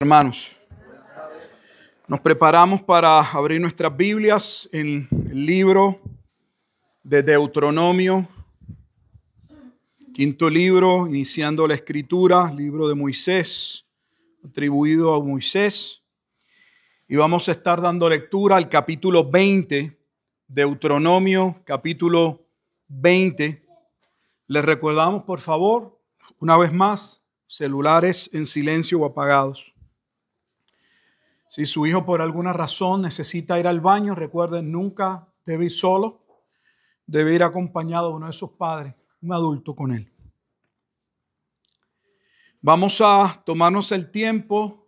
Hermanos, nos preparamos para abrir nuestras Biblias en el libro de Deuteronomio, quinto libro, iniciando la escritura, libro de Moisés, atribuido a Moisés. Y vamos a estar dando lectura al capítulo 20, Deuteronomio, capítulo 20. Les recordamos, por favor, una vez más, celulares en silencio o apagados. Si su hijo por alguna razón necesita ir al baño, recuerden, nunca debe ir solo, debe ir acompañado de uno de sus padres, un adulto con él. Vamos a tomarnos el tiempo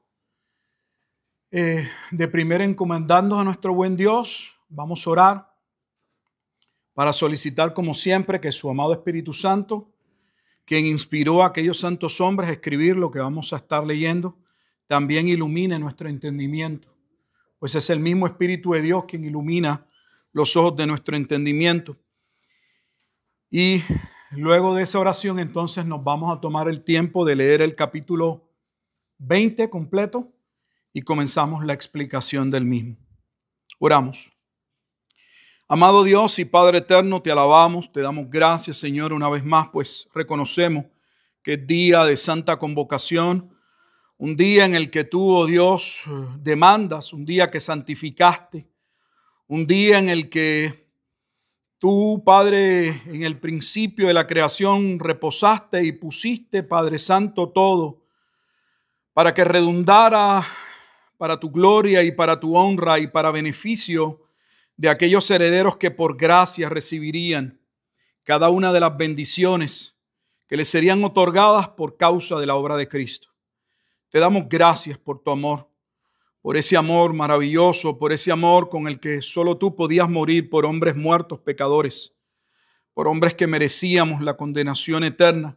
eh, de primero encomendarnos a nuestro buen Dios. Vamos a orar para solicitar, como siempre, que su amado Espíritu Santo, quien inspiró a aquellos santos hombres a escribir lo que vamos a estar leyendo, también ilumine nuestro entendimiento, pues es el mismo Espíritu de Dios quien ilumina los ojos de nuestro entendimiento. Y luego de esa oración, entonces nos vamos a tomar el tiempo de leer el capítulo 20 completo y comenzamos la explicación del mismo. Oramos. Amado Dios y Padre Eterno, te alabamos, te damos gracias, Señor, una vez más, pues reconocemos que es día de santa convocación, un día en el que tú, oh Dios, demandas, un día que santificaste, un día en el que tú, Padre, en el principio de la creación reposaste y pusiste, Padre Santo, todo para que redundara para tu gloria y para tu honra y para beneficio de aquellos herederos que por gracia recibirían cada una de las bendiciones que les serían otorgadas por causa de la obra de Cristo. Te damos gracias por tu amor, por ese amor maravilloso, por ese amor con el que solo tú podías morir por hombres muertos, pecadores, por hombres que merecíamos la condenación eterna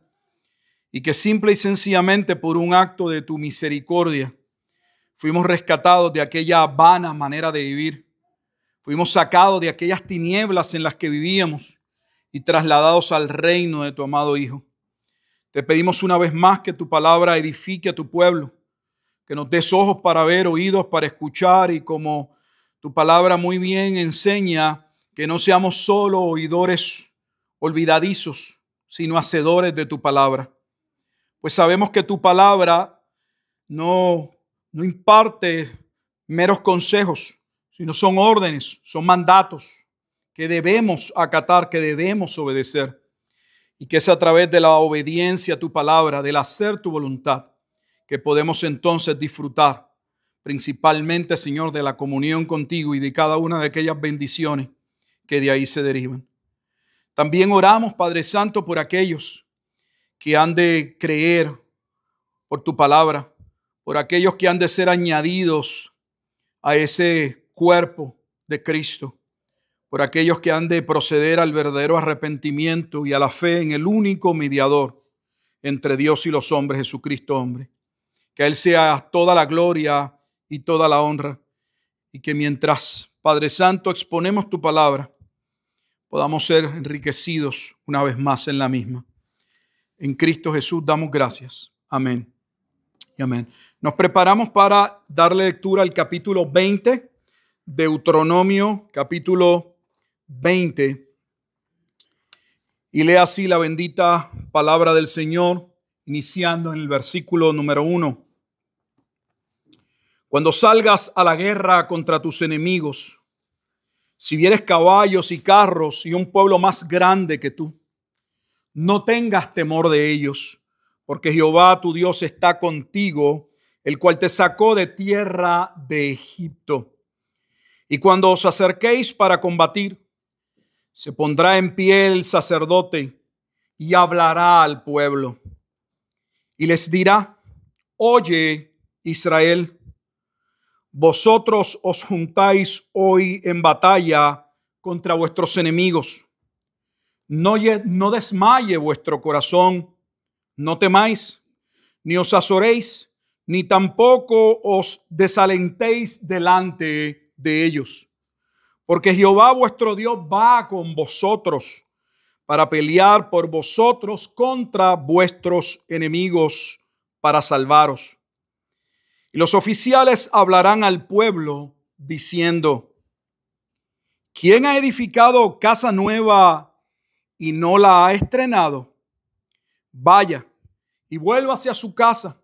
y que simple y sencillamente por un acto de tu misericordia fuimos rescatados de aquella vana manera de vivir, fuimos sacados de aquellas tinieblas en las que vivíamos y trasladados al reino de tu amado Hijo. Te pedimos una vez más que tu palabra edifique a tu pueblo, que nos des ojos para ver, oídos para escuchar y como tu palabra muy bien enseña, que no seamos solo oidores olvidadizos, sino hacedores de tu palabra. Pues sabemos que tu palabra no, no imparte meros consejos, sino son órdenes, son mandatos que debemos acatar, que debemos obedecer y que es a través de la obediencia a tu palabra, del hacer tu voluntad, que podemos entonces disfrutar principalmente, Señor, de la comunión contigo y de cada una de aquellas bendiciones que de ahí se derivan. También oramos, Padre Santo, por aquellos que han de creer por tu palabra, por aquellos que han de ser añadidos a ese cuerpo de Cristo, por aquellos que han de proceder al verdadero arrepentimiento y a la fe en el único mediador entre Dios y los hombres, Jesucristo hombre. Que a Él sea toda la gloria y toda la honra. Y que mientras, Padre Santo, exponemos tu palabra, podamos ser enriquecidos una vez más en la misma. En Cristo Jesús damos gracias. Amén. Y amén. Nos preparamos para darle lectura al capítulo 20, Deuteronomio, capítulo 20 y lea así la bendita palabra del Señor, iniciando en el versículo número 1. Cuando salgas a la guerra contra tus enemigos, si vieres caballos y carros y un pueblo más grande que tú, no tengas temor de ellos, porque Jehová tu Dios está contigo, el cual te sacó de tierra de Egipto. Y cuando os acerquéis para combatir, se pondrá en pie el sacerdote y hablará al pueblo. Y les dirá, oye Israel, vosotros os juntáis hoy en batalla contra vuestros enemigos. No, no desmaye vuestro corazón, no temáis, ni os azoréis, ni tampoco os desalentéis delante de ellos porque Jehová vuestro Dios va con vosotros para pelear por vosotros contra vuestros enemigos para salvaros. Y los oficiales hablarán al pueblo diciendo, ¿quién ha edificado casa nueva y no la ha estrenado? Vaya y vuélvase a su casa,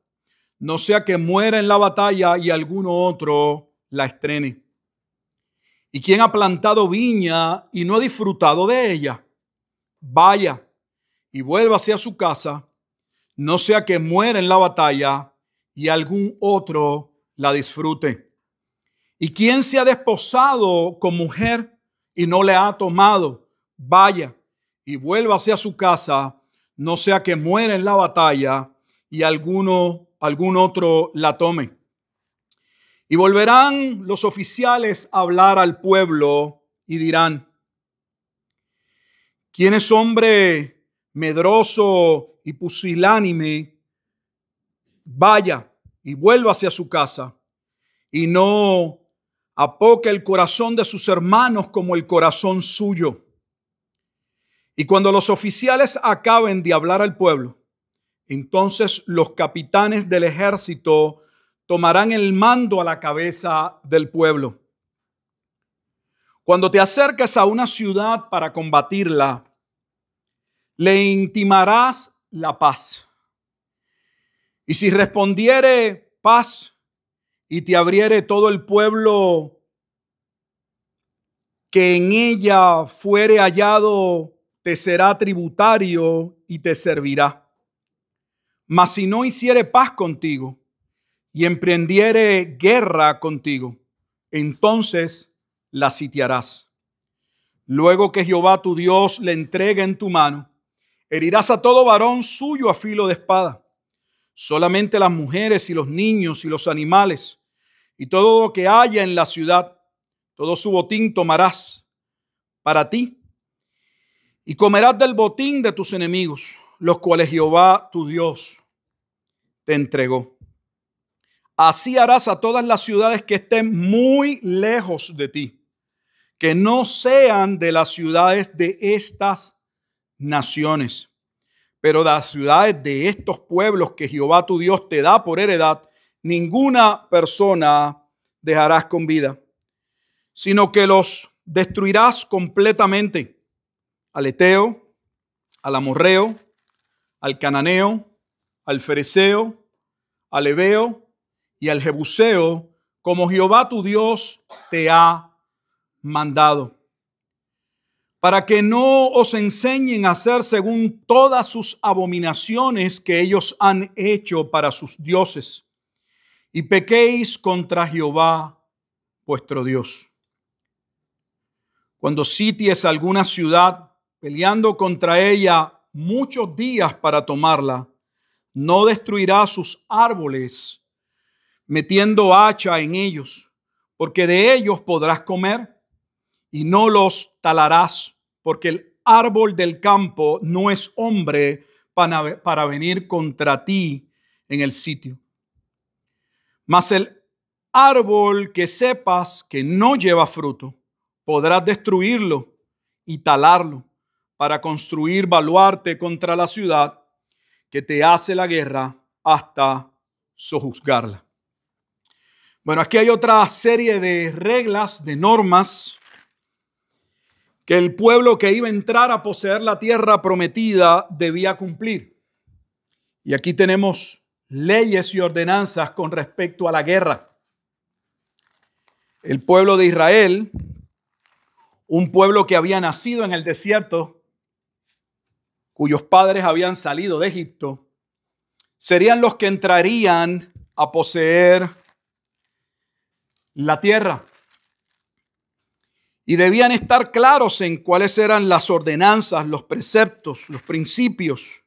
no sea que muera en la batalla y alguno otro la estrene. ¿Y quien ha plantado viña y no ha disfrutado de ella? Vaya y vuélvase a su casa, no sea que muera en la batalla y algún otro la disfrute. ¿Y quien se ha desposado con mujer y no le ha tomado? Vaya y vuélvase a su casa, no sea que muera en la batalla y alguno, algún otro la tome. Y volverán los oficiales a hablar al pueblo y dirán, ¿quién es hombre medroso y pusilánime? Vaya y vuélvase a su casa y no apoque el corazón de sus hermanos como el corazón suyo. Y cuando los oficiales acaben de hablar al pueblo, entonces los capitanes del ejército tomarán el mando a la cabeza del pueblo. Cuando te acerques a una ciudad para combatirla, le intimarás la paz. Y si respondiere paz y te abriere todo el pueblo que en ella fuere hallado, te será tributario y te servirá. Mas si no hiciere paz contigo, y emprendiere guerra contigo, entonces la sitiarás. Luego que Jehová tu Dios le entregue en tu mano, herirás a todo varón suyo a filo de espada. Solamente las mujeres y los niños y los animales y todo lo que haya en la ciudad, todo su botín tomarás para ti y comerás del botín de tus enemigos, los cuales Jehová tu Dios te entregó. Así harás a todas las ciudades que estén muy lejos de ti, que no sean de las ciudades de estas naciones, pero de las ciudades de estos pueblos que Jehová tu Dios te da por heredad, ninguna persona dejarás con vida, sino que los destruirás completamente al Eteo, al Amorreo, al Cananeo, al Fereceo, al Ebeo, y al Jebuseo, como Jehová tu Dios te ha mandado, para que no os enseñen a hacer según todas sus abominaciones que ellos han hecho para sus dioses, y pequéis contra Jehová vuestro Dios. Cuando sities alguna ciudad, peleando contra ella muchos días para tomarla, no destruirá sus árboles metiendo hacha en ellos, porque de ellos podrás comer y no los talarás, porque el árbol del campo no es hombre para, venir contra ti en el sitio. Mas el árbol que sepas que no lleva fruto, podrás destruirlo y talarlo para construir baluarte contra la ciudad que te hace la guerra hasta sojuzgarla. Bueno, aquí hay otra serie de reglas, de normas, que el pueblo que iba a entrar a poseer la tierra prometida debía cumplir. Y aquí tenemos leyes y ordenanzas con respecto a la guerra. El pueblo de Israel, un pueblo que había nacido en el desierto, cuyos padres habían salido de Egipto, serían los que entrarían a poseer la tierra. Y debían estar claros en cuáles eran las ordenanzas, los preceptos, los principios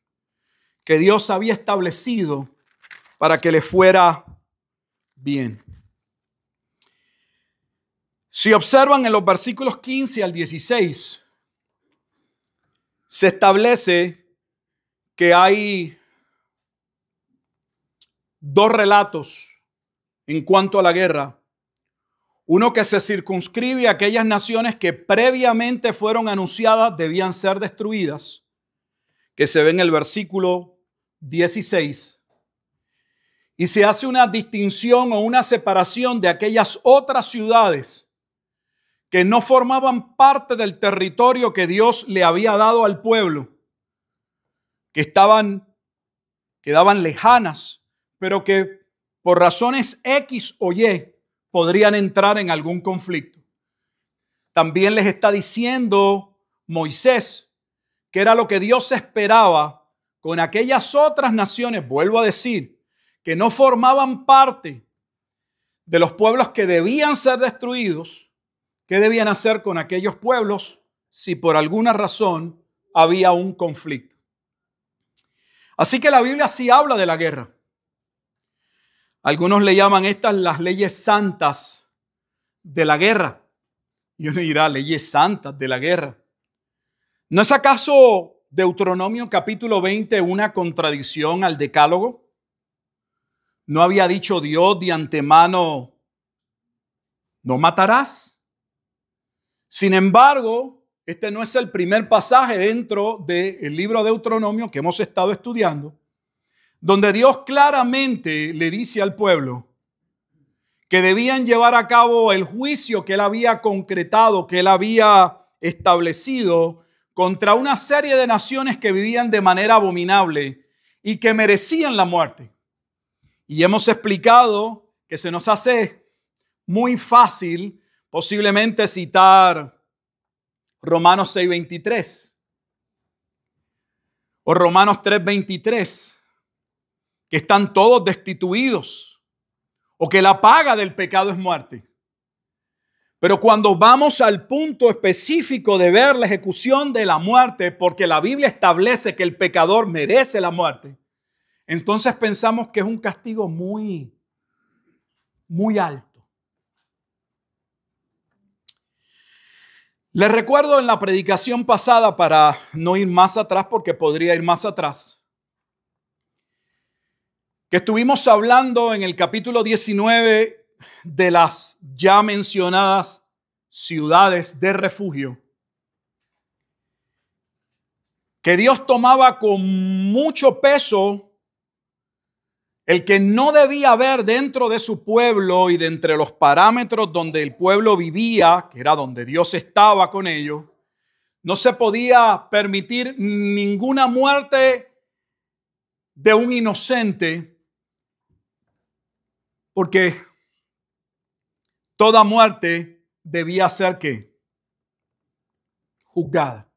que Dios había establecido para que le fuera bien. Si observan en los versículos 15 al 16, se establece que hay dos relatos en cuanto a la guerra uno que se circunscribe a aquellas naciones que previamente fueron anunciadas debían ser destruidas, que se ve en el versículo 16. Y se hace una distinción o una separación de aquellas otras ciudades que no formaban parte del territorio que Dios le había dado al pueblo, que estaban, quedaban lejanas, pero que por razones X o Y podrían entrar en algún conflicto. También les está diciendo Moisés que era lo que Dios esperaba con aquellas otras naciones, vuelvo a decir, que no formaban parte de los pueblos que debían ser destruidos, ¿qué debían hacer con aquellos pueblos si por alguna razón había un conflicto? Así que la Biblia sí habla de la guerra. Algunos le llaman estas las leyes santas de la guerra. Y uno dirá, leyes santas de la guerra. ¿No es acaso Deuteronomio capítulo 20 una contradicción al decálogo? ¿No había dicho Dios de antemano, no matarás? Sin embargo, este no es el primer pasaje dentro del libro de Deuteronomio que hemos estado estudiando donde Dios claramente le dice al pueblo que debían llevar a cabo el juicio que él había concretado, que él había establecido contra una serie de naciones que vivían de manera abominable y que merecían la muerte. Y hemos explicado que se nos hace muy fácil posiblemente citar Romanos 6:23 o Romanos 3:23 que están todos destituidos o que la paga del pecado es muerte. Pero cuando vamos al punto específico de ver la ejecución de la muerte, porque la Biblia establece que el pecador merece la muerte, entonces pensamos que es un castigo muy, muy alto. Les recuerdo en la predicación pasada, para no ir más atrás, porque podría ir más atrás, que estuvimos hablando en el capítulo 19 de las ya mencionadas ciudades de refugio, que Dios tomaba con mucho peso el que no debía haber dentro de su pueblo y de entre los parámetros donde el pueblo vivía, que era donde Dios estaba con ellos, no se podía permitir ninguna muerte de un inocente porque toda muerte debía ser que juzgada.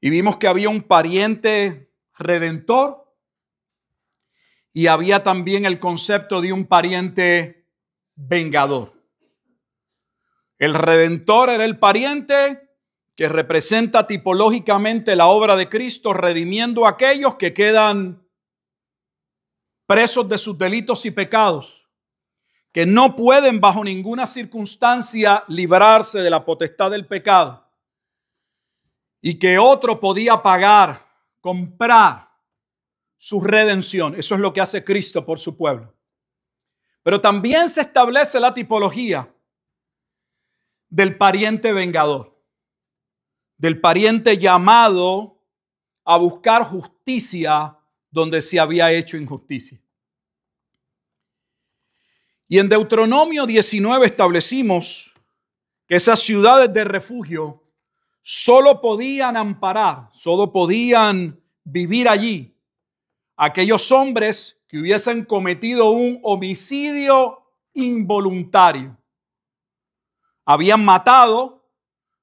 Y vimos que había un pariente redentor y había también el concepto de un pariente vengador. El redentor era el pariente que representa tipológicamente la obra de Cristo redimiendo a aquellos que quedan presos de sus delitos y pecados, que no pueden bajo ninguna circunstancia librarse de la potestad del pecado, y que otro podía pagar, comprar su redención. Eso es lo que hace Cristo por su pueblo. Pero también se establece la tipología del pariente vengador, del pariente llamado a buscar justicia donde se había hecho injusticia. Y en Deuteronomio 19 establecimos que esas ciudades de refugio solo podían amparar, solo podían vivir allí aquellos hombres que hubiesen cometido un homicidio involuntario. Habían matado,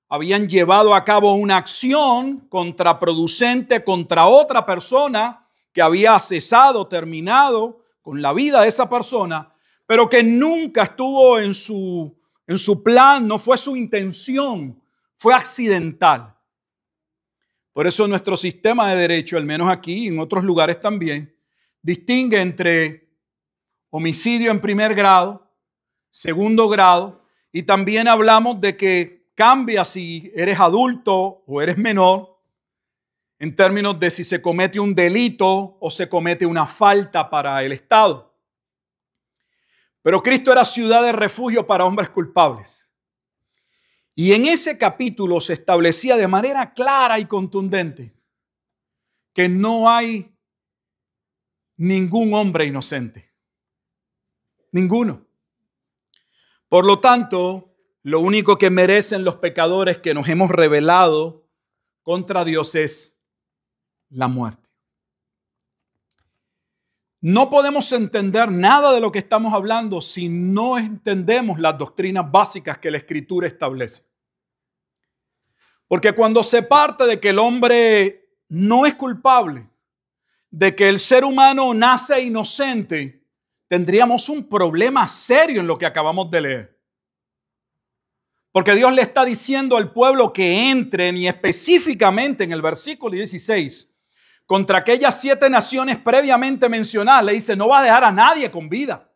habían llevado a cabo una acción contraproducente contra otra persona que había cesado, terminado con la vida de esa persona, pero que nunca estuvo en su, en su plan, no fue su intención, fue accidental. Por eso nuestro sistema de derecho, al menos aquí y en otros lugares también, distingue entre homicidio en primer grado, segundo grado, y también hablamos de que cambia si eres adulto o eres menor, en términos de si se comete un delito o se comete una falta para el Estado. Pero Cristo era ciudad de refugio para hombres culpables. Y en ese capítulo se establecía de manera clara y contundente que no hay ningún hombre inocente. Ninguno. Por lo tanto, lo único que merecen los pecadores que nos hemos revelado contra Dios es la muerte. No podemos entender nada de lo que estamos hablando si no entendemos las doctrinas básicas que la escritura establece. Porque cuando se parte de que el hombre no es culpable, de que el ser humano nace inocente, tendríamos un problema serio en lo que acabamos de leer. Porque Dios le está diciendo al pueblo que entren y específicamente en el versículo 16, contra aquellas siete naciones previamente mencionadas, le dice, no va a dejar a nadie con vida.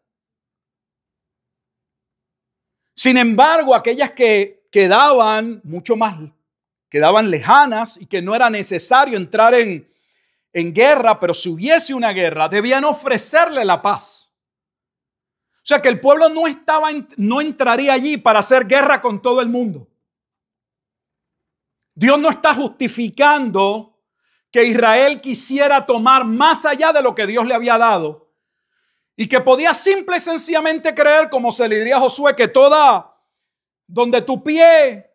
Sin embargo, aquellas que quedaban mucho más, quedaban lejanas y que no era necesario entrar en, guerra, pero si hubiese una guerra, debían ofrecerle la paz. O sea que el pueblo no estaba, no entraría allí para hacer guerra con todo el mundo. Dios no está justificando que Israel quisiera tomar más allá de lo que Dios le había dado y que podía simple y sencillamente creer, como se le diría a Josué, que toda donde tu pie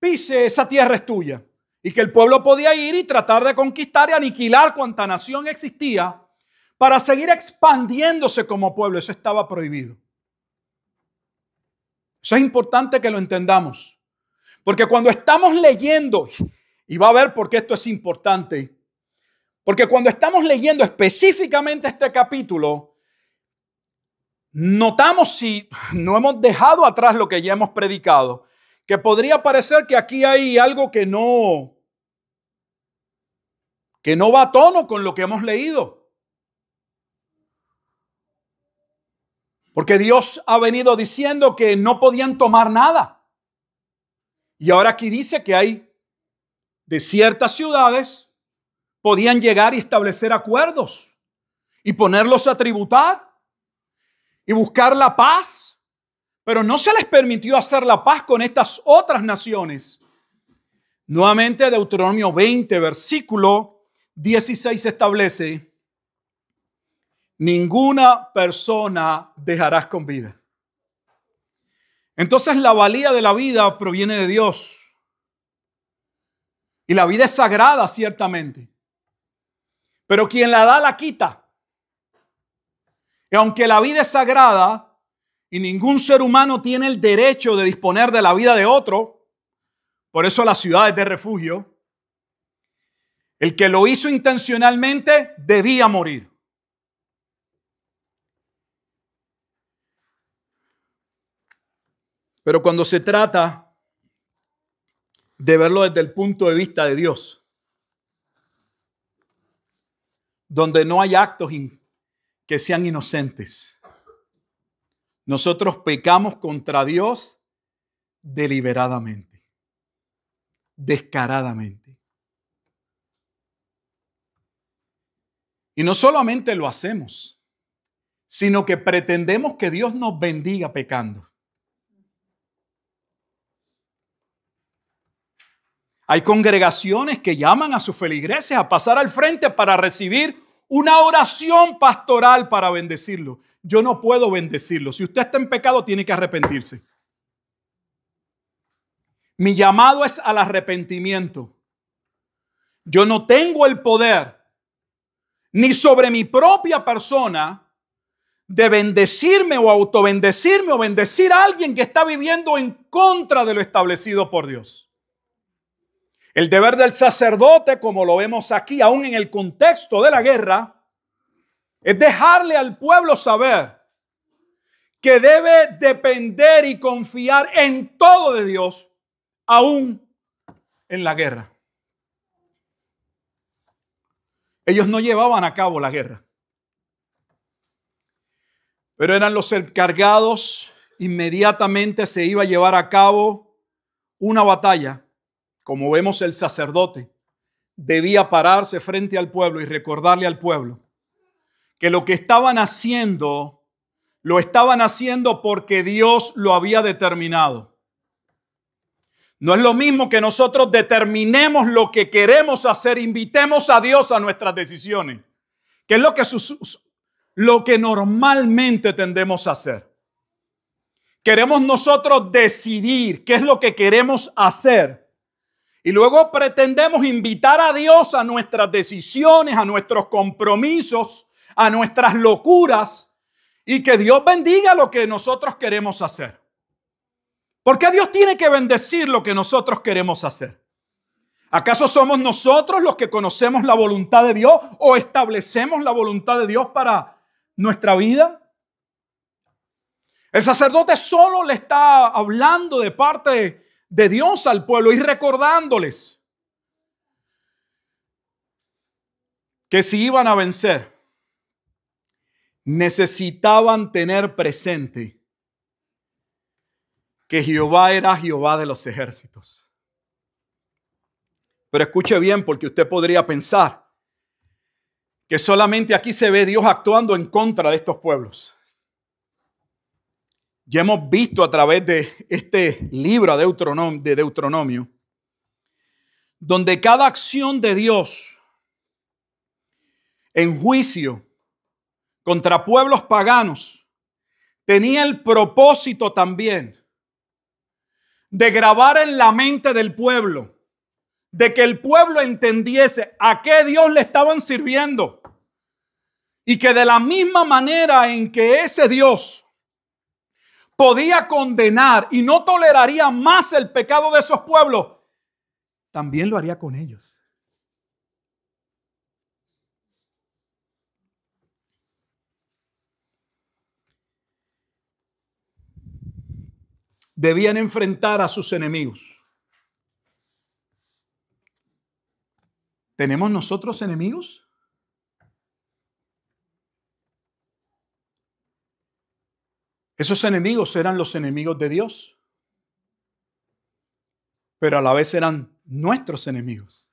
pise, esa tierra es tuya. Y que el pueblo podía ir y tratar de conquistar y aniquilar cuanta nación existía para seguir expandiéndose como pueblo. Eso estaba prohibido. Eso es importante que lo entendamos. Porque cuando estamos leyendo, y va a ver por qué esto es importante. Porque cuando estamos leyendo específicamente este capítulo, notamos si no hemos dejado atrás lo que ya hemos predicado, que podría parecer que aquí hay algo que no que no va a tono con lo que hemos leído. Porque Dios ha venido diciendo que no podían tomar nada. Y ahora aquí dice que hay de ciertas ciudades podían llegar y establecer acuerdos y ponerlos a tributar y buscar la paz, pero no se les permitió hacer la paz con estas otras naciones. Nuevamente Deuteronomio 20, versículo 16 establece, ninguna persona dejarás con vida. Entonces la valía de la vida proviene de Dios. Y la vida es sagrada, ciertamente. Pero quien la da, la quita. Y aunque la vida es sagrada y ningún ser humano tiene el derecho de disponer de la vida de otro, por eso las ciudades de refugio, el que lo hizo intencionalmente debía morir. Pero cuando se trata de verlo desde el punto de vista de Dios, donde no hay actos que sean inocentes. Nosotros pecamos contra Dios deliberadamente, descaradamente. Y no solamente lo hacemos, sino que pretendemos que Dios nos bendiga pecando. Hay congregaciones que llaman a sus feligreses a pasar al frente para recibir una oración pastoral para bendecirlo. Yo no puedo bendecirlo. Si usted está en pecado, tiene que arrepentirse. Mi llamado es al arrepentimiento. Yo no tengo el poder ni sobre mi propia persona de bendecirme o autobendecirme o bendecir a alguien que está viviendo en contra de lo establecido por Dios. El deber del sacerdote, como lo vemos aquí, aún en el contexto de la guerra, es dejarle al pueblo saber que debe depender y confiar en todo de Dios, aún en la guerra. Ellos no llevaban a cabo la guerra, pero eran los encargados, inmediatamente se iba a llevar a cabo una batalla como vemos el sacerdote, debía pararse frente al pueblo y recordarle al pueblo que lo que estaban haciendo, lo estaban haciendo porque Dios lo había determinado. No es lo mismo que nosotros determinemos lo que queremos hacer, invitemos a Dios a nuestras decisiones, que es lo que, lo que normalmente tendemos a hacer. Queremos nosotros decidir qué es lo que queremos hacer y luego pretendemos invitar a Dios a nuestras decisiones, a nuestros compromisos, a nuestras locuras, y que Dios bendiga lo que nosotros queremos hacer. ¿Por qué Dios tiene que bendecir lo que nosotros queremos hacer? ¿Acaso somos nosotros los que conocemos la voluntad de Dios o establecemos la voluntad de Dios para nuestra vida? El sacerdote solo le está hablando de parte de de Dios al pueblo y recordándoles que si iban a vencer, necesitaban tener presente que Jehová era Jehová de los ejércitos. Pero escuche bien porque usted podría pensar que solamente aquí se ve Dios actuando en contra de estos pueblos. Ya hemos visto a través de este libro de Deuteronomio, donde cada acción de Dios en juicio contra pueblos paganos tenía el propósito también de grabar en la mente del pueblo, de que el pueblo entendiese a qué Dios le estaban sirviendo y que de la misma manera en que ese Dios podía condenar y no toleraría más el pecado de esos pueblos, también lo haría con ellos. Debían enfrentar a sus enemigos. ¿Tenemos nosotros enemigos? Esos enemigos eran los enemigos de Dios, pero a la vez eran nuestros enemigos.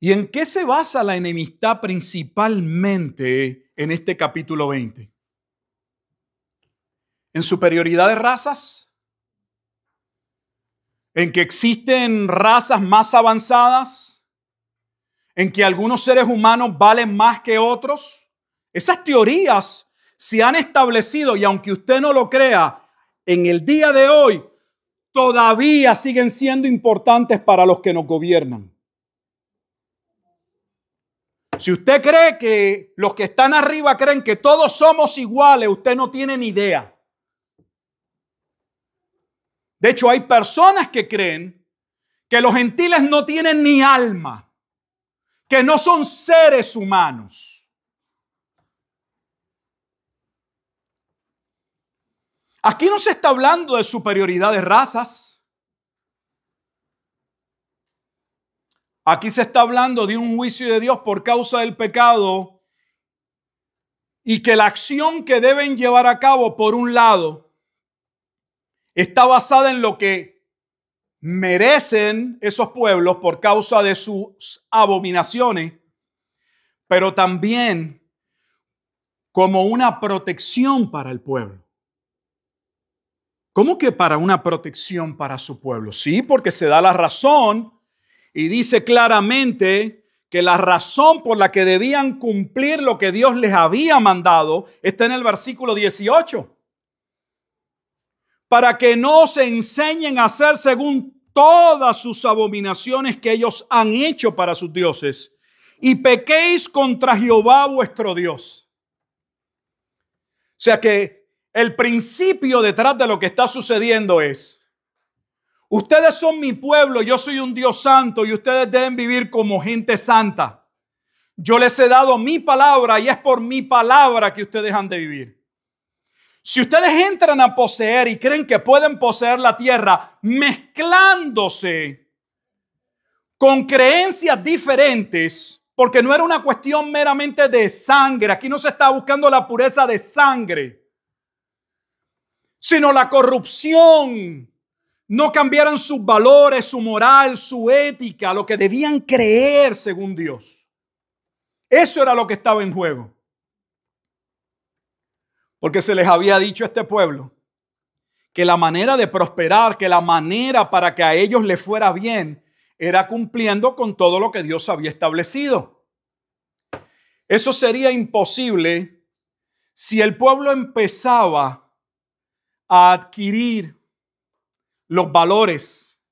¿Y en qué se basa la enemistad principalmente en este capítulo 20? ¿En superioridad de razas? ¿En que existen razas más avanzadas? ¿En que algunos seres humanos valen más que otros? Esas teorías se han establecido y aunque usted no lo crea, en el día de hoy todavía siguen siendo importantes para los que nos gobiernan. Si usted cree que los que están arriba creen que todos somos iguales, usted no tiene ni idea. De hecho, hay personas que creen que los gentiles no tienen ni alma, que no son seres humanos. Aquí no se está hablando de superioridad de razas. Aquí se está hablando de un juicio de Dios por causa del pecado y que la acción que deben llevar a cabo, por un lado, está basada en lo que merecen esos pueblos por causa de sus abominaciones, pero también como una protección para el pueblo. ¿Cómo que para una protección para su pueblo? Sí, porque se da la razón y dice claramente que la razón por la que debían cumplir lo que Dios les había mandado está en el versículo 18. Para que no se enseñen a hacer según todas sus abominaciones que ellos han hecho para sus dioses y pequéis contra Jehová vuestro Dios. O sea que el principio detrás de lo que está sucediendo es, ustedes son mi pueblo, yo soy un Dios santo y ustedes deben vivir como gente santa. Yo les he dado mi palabra y es por mi palabra que ustedes han de vivir. Si ustedes entran a poseer y creen que pueden poseer la tierra mezclándose con creencias diferentes, porque no era una cuestión meramente de sangre, aquí no se está buscando la pureza de sangre sino la corrupción. No cambiaran sus valores, su moral, su ética, lo que debían creer según Dios. Eso era lo que estaba en juego. Porque se les había dicho a este pueblo que la manera de prosperar, que la manera para que a ellos les fuera bien, era cumpliendo con todo lo que Dios había establecido. Eso sería imposible si el pueblo empezaba a adquirir los valores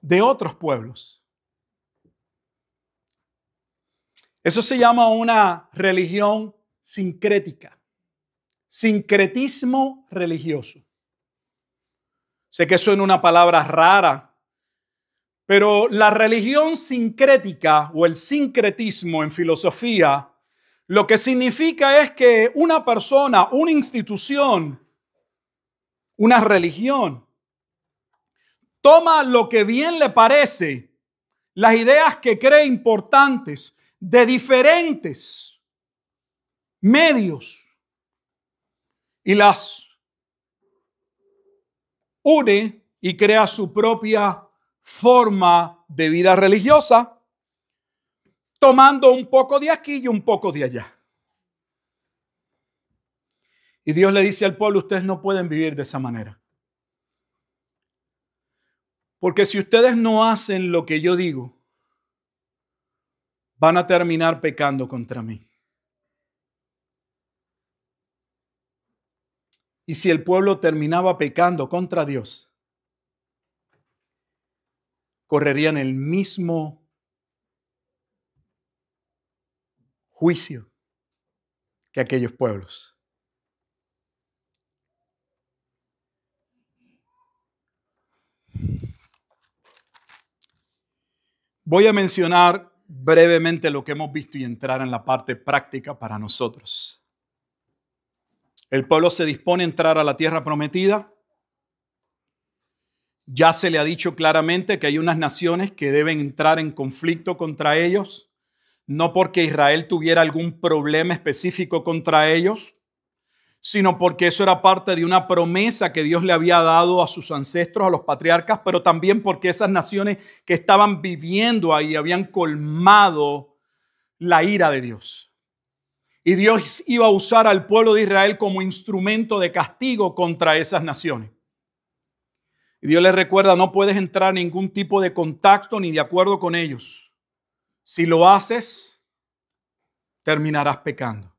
de otros pueblos. Eso se llama una religión sincrética, sincretismo religioso. Sé que suena una palabra rara, pero la religión sincrética o el sincretismo en filosofía lo que significa es que una persona, una institución, una religión. Toma lo que bien le parece, las ideas que cree importantes de diferentes medios y las une y crea su propia forma de vida religiosa, tomando un poco de aquí y un poco de allá. Y Dios le dice al pueblo, ustedes no pueden vivir de esa manera. Porque si ustedes no hacen lo que yo digo, van a terminar pecando contra mí. Y si el pueblo terminaba pecando contra Dios, correrían el mismo juicio que aquellos pueblos. Voy a mencionar brevemente lo que hemos visto y entrar en la parte práctica para nosotros. El pueblo se dispone a entrar a la tierra prometida. Ya se le ha dicho claramente que hay unas naciones que deben entrar en conflicto contra ellos, no porque Israel tuviera algún problema específico contra ellos, sino porque eso era parte de una promesa que Dios le había dado a sus ancestros, a los patriarcas, pero también porque esas naciones que estaban viviendo ahí habían colmado la ira de Dios. Y Dios iba a usar al pueblo de Israel como instrumento de castigo contra esas naciones. Y Dios les recuerda, no puedes entrar en ningún tipo de contacto ni de acuerdo con ellos. Si lo haces, terminarás pecando.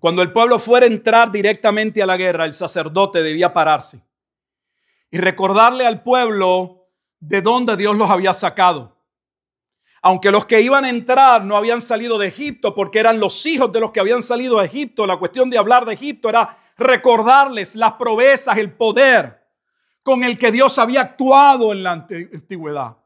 Cuando el pueblo fuera a entrar directamente a la guerra, el sacerdote debía pararse y recordarle al pueblo de dónde Dios los había sacado. Aunque los que iban a entrar no habían salido de Egipto porque eran los hijos de los que habían salido de Egipto, la cuestión de hablar de Egipto era recordarles las proezas, el poder con el que Dios había actuado en la antigüedad.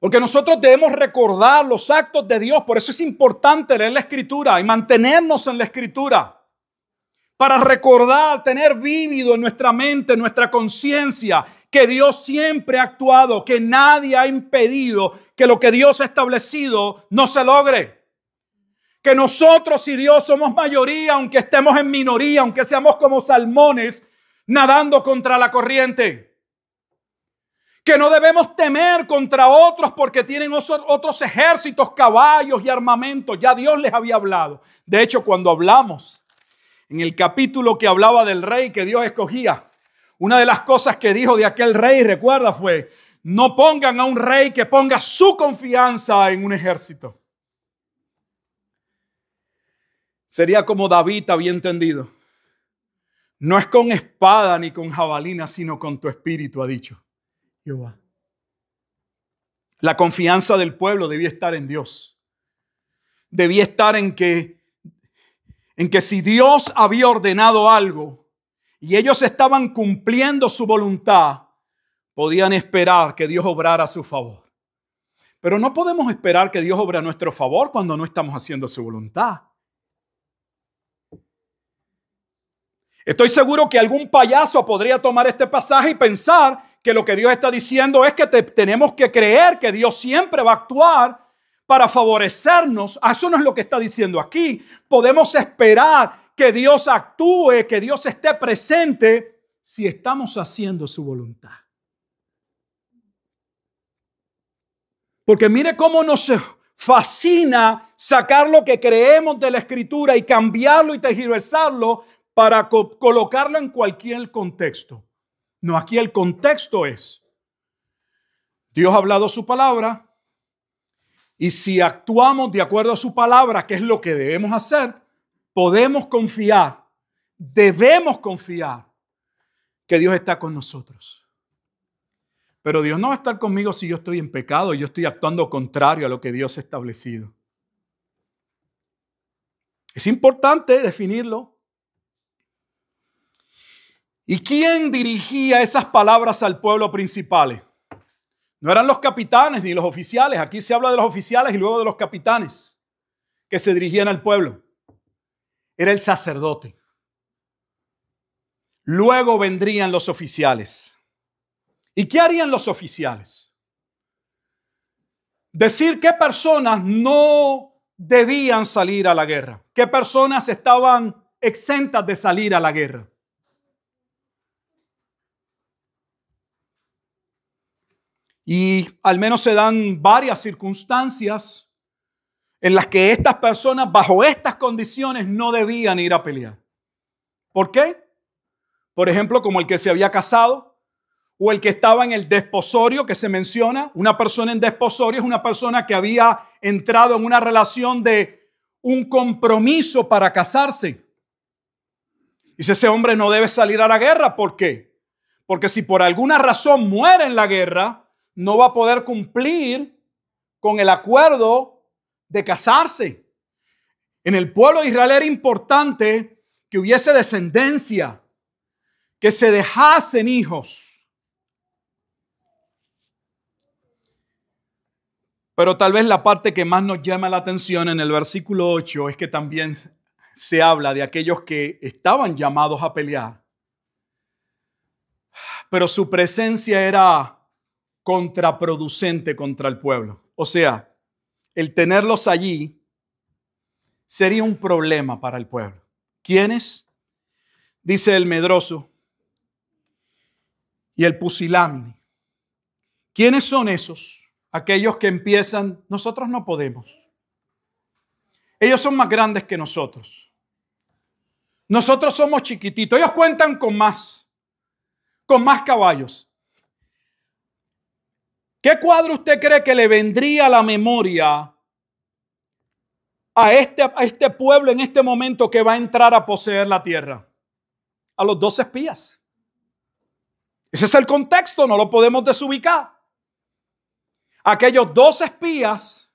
Porque nosotros debemos recordar los actos de Dios. Por eso es importante leer la escritura y mantenernos en la escritura. Para recordar, tener vívido en nuestra mente, en nuestra conciencia, que Dios siempre ha actuado, que nadie ha impedido que lo que Dios ha establecido no se logre. Que nosotros y Dios somos mayoría, aunque estemos en minoría, aunque seamos como salmones nadando contra la corriente que no debemos temer contra otros porque tienen otros ejércitos, caballos y armamento. Ya Dios les había hablado. De hecho, cuando hablamos en el capítulo que hablaba del rey que Dios escogía, una de las cosas que dijo de aquel rey, recuerda, fue, no pongan a un rey que ponga su confianza en un ejército. Sería como David había entendido. No es con espada ni con jabalina, sino con tu espíritu, ha dicho. La confianza del pueblo debía estar en Dios. Debía estar en que, en que si Dios había ordenado algo y ellos estaban cumpliendo su voluntad, podían esperar que Dios obrara a su favor. Pero no podemos esperar que Dios obra a nuestro favor cuando no estamos haciendo su voluntad. Estoy seguro que algún payaso podría tomar este pasaje y pensar que lo que Dios está diciendo es que tenemos que creer que Dios siempre va a actuar para favorecernos. Ah, eso no es lo que está diciendo aquí. Podemos esperar que Dios actúe, que Dios esté presente si estamos haciendo su voluntad. Porque mire cómo nos fascina sacar lo que creemos de la escritura y cambiarlo y usarlo para colocarlo en cualquier contexto. No, aquí el contexto es, Dios ha hablado su palabra y si actuamos de acuerdo a su palabra, que es lo que debemos hacer, podemos confiar, debemos confiar que Dios está con nosotros. Pero Dios no va a estar conmigo si yo estoy en pecado, yo estoy actuando contrario a lo que Dios ha establecido. Es importante definirlo. ¿Y quién dirigía esas palabras al pueblo principal? No eran los capitanes ni los oficiales. Aquí se habla de los oficiales y luego de los capitanes que se dirigían al pueblo. Era el sacerdote. Luego vendrían los oficiales. ¿Y qué harían los oficiales? Decir qué personas no debían salir a la guerra, qué personas estaban exentas de salir a la guerra. Y al menos se dan varias circunstancias en las que estas personas bajo estas condiciones no debían ir a pelear. ¿Por qué? Por ejemplo, como el que se había casado o el que estaba en el desposorio que se menciona. Una persona en desposorio es una persona que había entrado en una relación de un compromiso para casarse. Y si ese hombre no debe salir a la guerra. ¿Por qué? Porque si por alguna razón muere en la guerra, no va a poder cumplir con el acuerdo de casarse. En el pueblo de Israel era importante que hubiese descendencia, que se dejasen hijos. Pero tal vez la parte que más nos llama la atención en el versículo 8 es que también se habla de aquellos que estaban llamados a pelear, pero su presencia era contraproducente contra el pueblo. O sea, el tenerlos allí sería un problema para el pueblo. ¿Quiénes? Dice el medroso y el pusilánime. ¿Quiénes son esos? Aquellos que empiezan, nosotros no podemos. Ellos son más grandes que nosotros. Nosotros somos chiquititos. Ellos cuentan con más, con más caballos. ¿Qué cuadro usted cree que le vendría a la memoria a este, a este pueblo en este momento que va a entrar a poseer la tierra? A los dos espías. Ese es el contexto, no lo podemos desubicar. Aquellos dos espías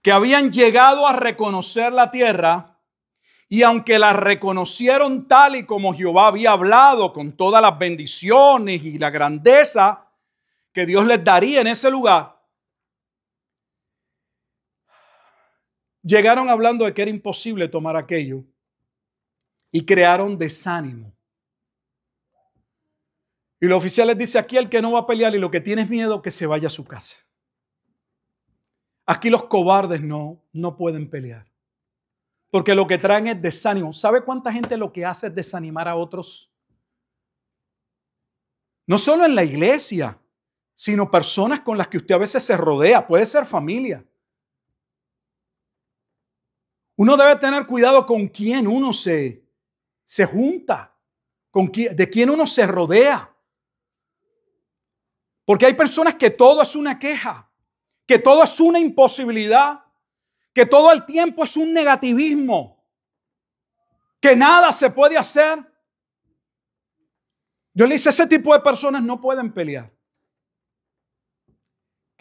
que habían llegado a reconocer la tierra y aunque la reconocieron tal y como Jehová había hablado, con todas las bendiciones y la grandeza, que Dios les daría en ese lugar, llegaron hablando de que era imposible tomar aquello y crearon desánimo. Y los oficiales dice aquí el que no va a pelear y lo que tiene es miedo que se vaya a su casa. Aquí los cobardes no no pueden pelear. Porque lo que traen es desánimo. ¿Sabe cuánta gente lo que hace es desanimar a otros? No solo en la iglesia, sino personas con las que usted a veces se rodea, puede ser familia. Uno debe tener cuidado con quién uno se, se junta, con de quién uno se rodea. Porque hay personas que todo es una queja, que todo es una imposibilidad, que todo el tiempo es un negativismo, que nada se puede hacer. Yo le hice, ese tipo de personas no pueden pelear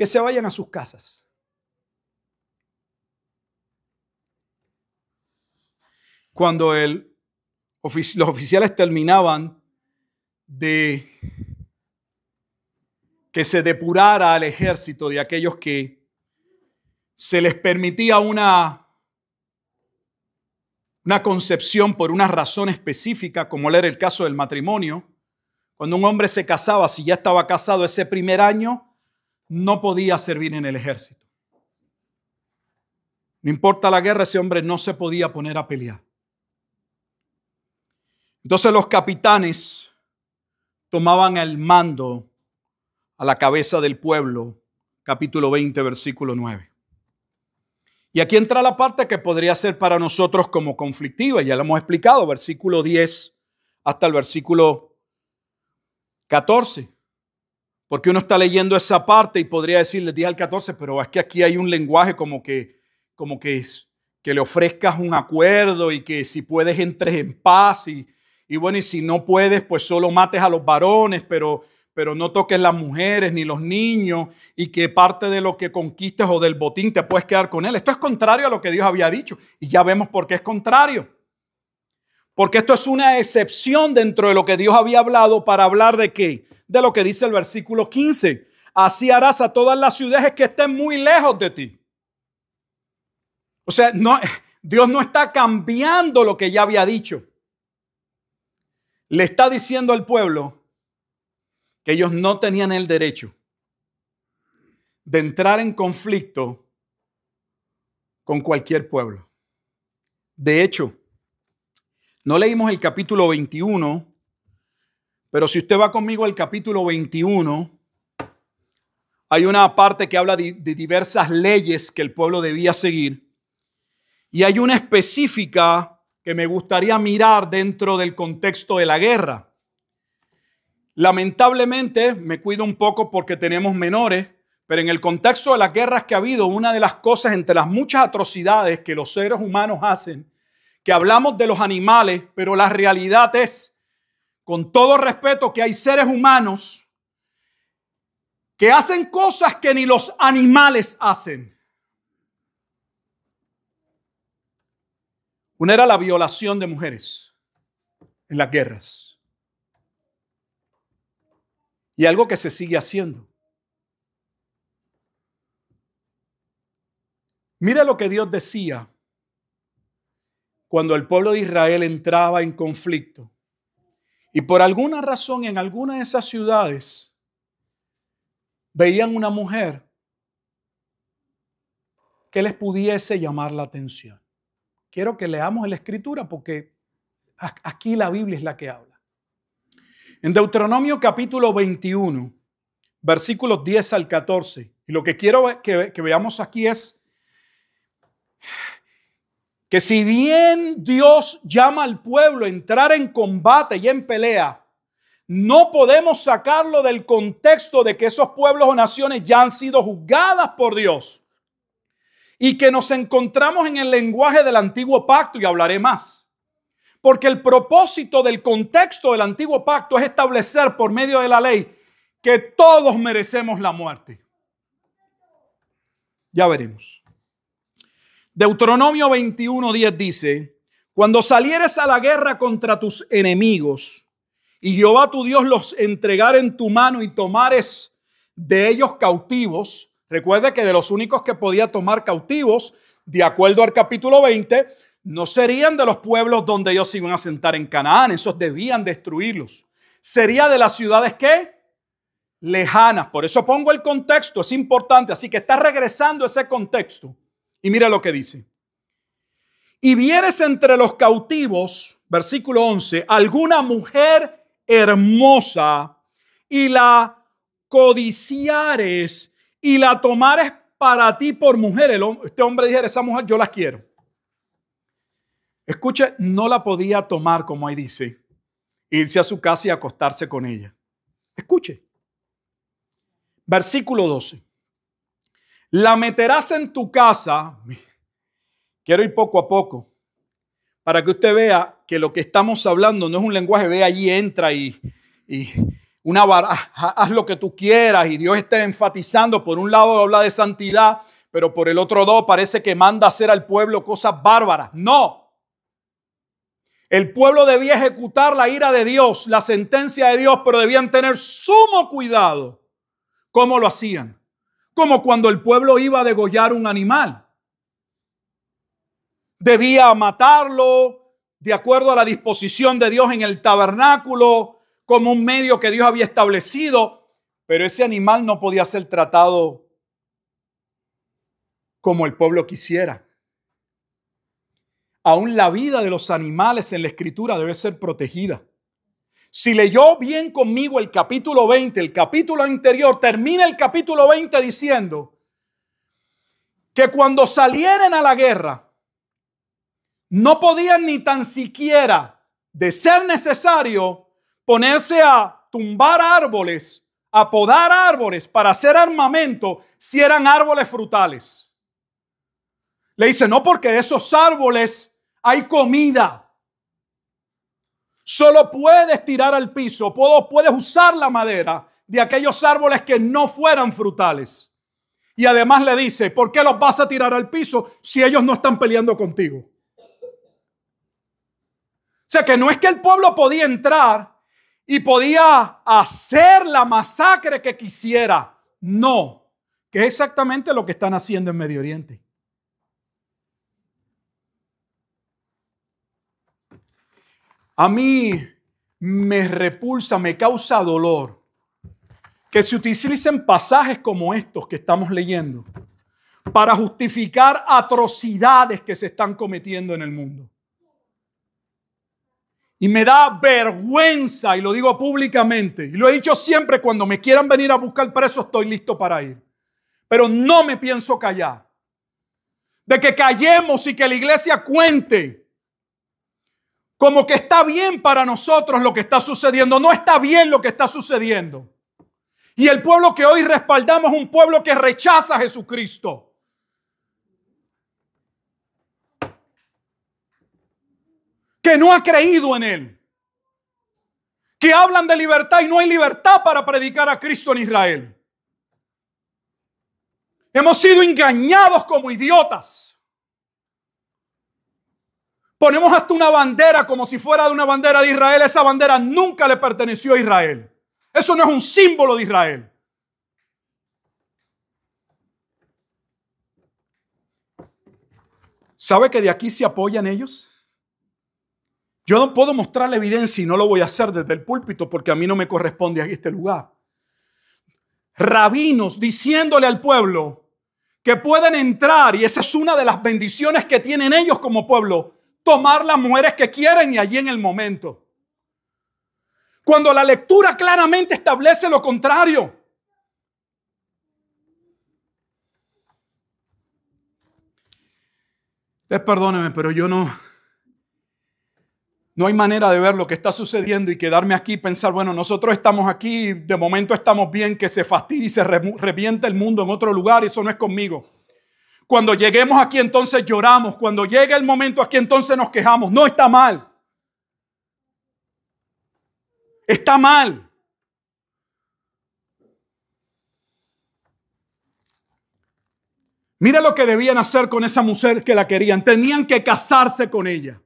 que se vayan a sus casas. Cuando el, los oficiales terminaban de que se depurara al ejército de aquellos que se les permitía una, una concepción por una razón específica, como era el caso del matrimonio. Cuando un hombre se casaba, si ya estaba casado ese primer año, no podía servir en el ejército. No importa la guerra, ese hombre no se podía poner a pelear. Entonces los capitanes tomaban el mando a la cabeza del pueblo, capítulo 20, versículo 9. Y aquí entra la parte que podría ser para nosotros como conflictiva, ya lo hemos explicado, versículo 10 hasta el versículo 14. Porque uno está leyendo esa parte y podría decirle 10 al 14, pero es que aquí hay un lenguaje como que, como que, es, que le ofrezcas un acuerdo y que si puedes entres en paz y, y bueno, y si no puedes, pues solo mates a los varones, pero, pero no toques las mujeres ni los niños y que parte de lo que conquistes o del botín te puedes quedar con él. Esto es contrario a lo que Dios había dicho y ya vemos por qué es contrario. Porque esto es una excepción dentro de lo que Dios había hablado para hablar de qué? De lo que dice el versículo 15. Así harás a todas las ciudades que estén muy lejos de ti. O sea, Dios no está cambiando lo que ya había dicho. Le está diciendo al pueblo que ellos no tenían el derecho de entrar en conflicto con cualquier pueblo. De hecho, no leímos el capítulo 21, pero si usted va conmigo al capítulo 21, hay una parte que habla de, diversas leyes que el pueblo debía seguir. Y hay una específica que me gustaría mirar dentro del contexto de la guerra. Lamentablemente, me cuido un poco porque tenemos menores, pero en el contexto de las guerras que ha habido, una de las cosas entre las muchas atrocidades que los seres humanos hacen que hablamos de los animales, pero la realidad es, con todo respeto, que hay seres humanos que hacen cosas que ni los animales hacen. Una era la violación de mujeres en las guerras. Y algo que se sigue haciendo. Mira lo que Dios decía cuando el pueblo de Israel entraba en conflicto. Y por alguna razón en alguna de esas ciudades veían una mujer que les pudiese llamar la atención. Quiero que leamos la escritura porque aquí la Biblia es la que habla. En Deuteronomio capítulo 21, versículos 10 al 14, y lo que quiero que, que veamos aquí es que si bien Dios llama al pueblo a entrar en combate y en pelea, no podemos sacarlo del contexto de que esos pueblos o naciones ya han sido juzgadas por Dios y que nos encontramos en el lenguaje del antiguo pacto y hablaré más. Porque el propósito del contexto del antiguo pacto es establecer por medio de la ley que todos merecemos la muerte. Ya veremos. Deuteronomio 21:10 dice, cuando salieres a la guerra contra tus enemigos y Jehová tu Dios los entregar en tu mano y tomares de ellos cautivos, recuerde que de los únicos que podía tomar cautivos, de acuerdo al capítulo 20, no serían de los pueblos donde ellos iban a sentar en Canaán, esos debían destruirlos. Sería de las ciudades que lejanas. Por eso pongo el contexto, es importante. Así que está regresando ese contexto. Y mira lo que dice. Y vieres entre los cautivos, versículo 11, alguna mujer hermosa y la codiciares y la tomares para ti por mujer. El, este hombre dijera, esa mujer yo la quiero. Escuche, no la podía tomar como ahí dice, irse a su casa y acostarse con ella. Escuche. Versículo 12. La meterás en tu casa. Quiero ir poco a poco para que usted vea que lo que estamos hablando no es un lenguaje Ve allí entra y, una haz lo que tú quieras y Dios está enfatizando, por un lado habla de santidad, pero por el otro lado parece que manda hacer al pueblo cosas bárbaras. No. El pueblo debía ejecutar la ira de Dios, la sentencia de Dios, pero debían tener sumo cuidado cómo lo hacían como cuando el pueblo iba a degollar un animal. Debía matarlo de acuerdo a la disposición de Dios en el tabernáculo, como un medio que Dios había establecido, pero ese animal no podía ser tratado como el pueblo quisiera. Aún la vida de los animales en la escritura debe ser protegida. Si leyó bien conmigo el capítulo 20, el capítulo anterior, termina el capítulo 20 diciendo que cuando salieran a la guerra, no podían ni tan siquiera, de ser necesario, ponerse a tumbar árboles, a podar árboles para hacer armamento si eran árboles frutales. Le dice, no porque de esos árboles hay comida. Solo puedes tirar al piso, puedes usar la madera de aquellos árboles que no fueran frutales. Y además le dice, ¿por qué los vas a tirar al piso si ellos no están peleando contigo? O sea que no es que el pueblo podía entrar y podía hacer la masacre que quisiera. No, que es exactamente lo que están haciendo en Medio Oriente. a mí me repulsa, me causa dolor que se utilicen pasajes como estos que estamos leyendo para justificar atrocidades que se están cometiendo en el mundo. Y me da vergüenza, y lo digo públicamente, y lo he dicho siempre, cuando me quieran venir a buscar preso, estoy listo para ir. Pero no me pienso callar. De que callemos y que la iglesia cuente como que está bien para nosotros lo que está sucediendo. No está bien lo que está sucediendo. Y el pueblo que hoy respaldamos es un pueblo que rechaza a Jesucristo. Que no ha creído en Él. Que hablan de libertad y no hay libertad para predicar a Cristo en Israel. Hemos sido engañados como idiotas. Ponemos hasta una bandera como si fuera de una bandera de Israel. Esa bandera nunca le perteneció a Israel. Eso no es un símbolo de Israel. ¿Sabe que de aquí se apoyan ellos? Yo no puedo mostrar la evidencia y no lo voy a hacer desde el púlpito porque a mí no me corresponde aquí este lugar. Rabinos diciéndole al pueblo que pueden entrar y esa es una de las bendiciones que tienen ellos como pueblo tomar las mujeres que quieren y allí en el momento. Cuando la lectura claramente establece lo contrario. Ustedes perdónenme, pero yo no. No hay manera de ver lo que está sucediendo y quedarme aquí y pensar, bueno, nosotros estamos aquí, de momento estamos bien, que se fastidie y se revienta el mundo en otro lugar, y eso no es conmigo. Cuando lleguemos aquí entonces lloramos. Cuando llegue el momento aquí entonces nos quejamos. No está mal. Está mal. Mira lo que debían hacer con esa mujer que la querían. Tenían que casarse con ella.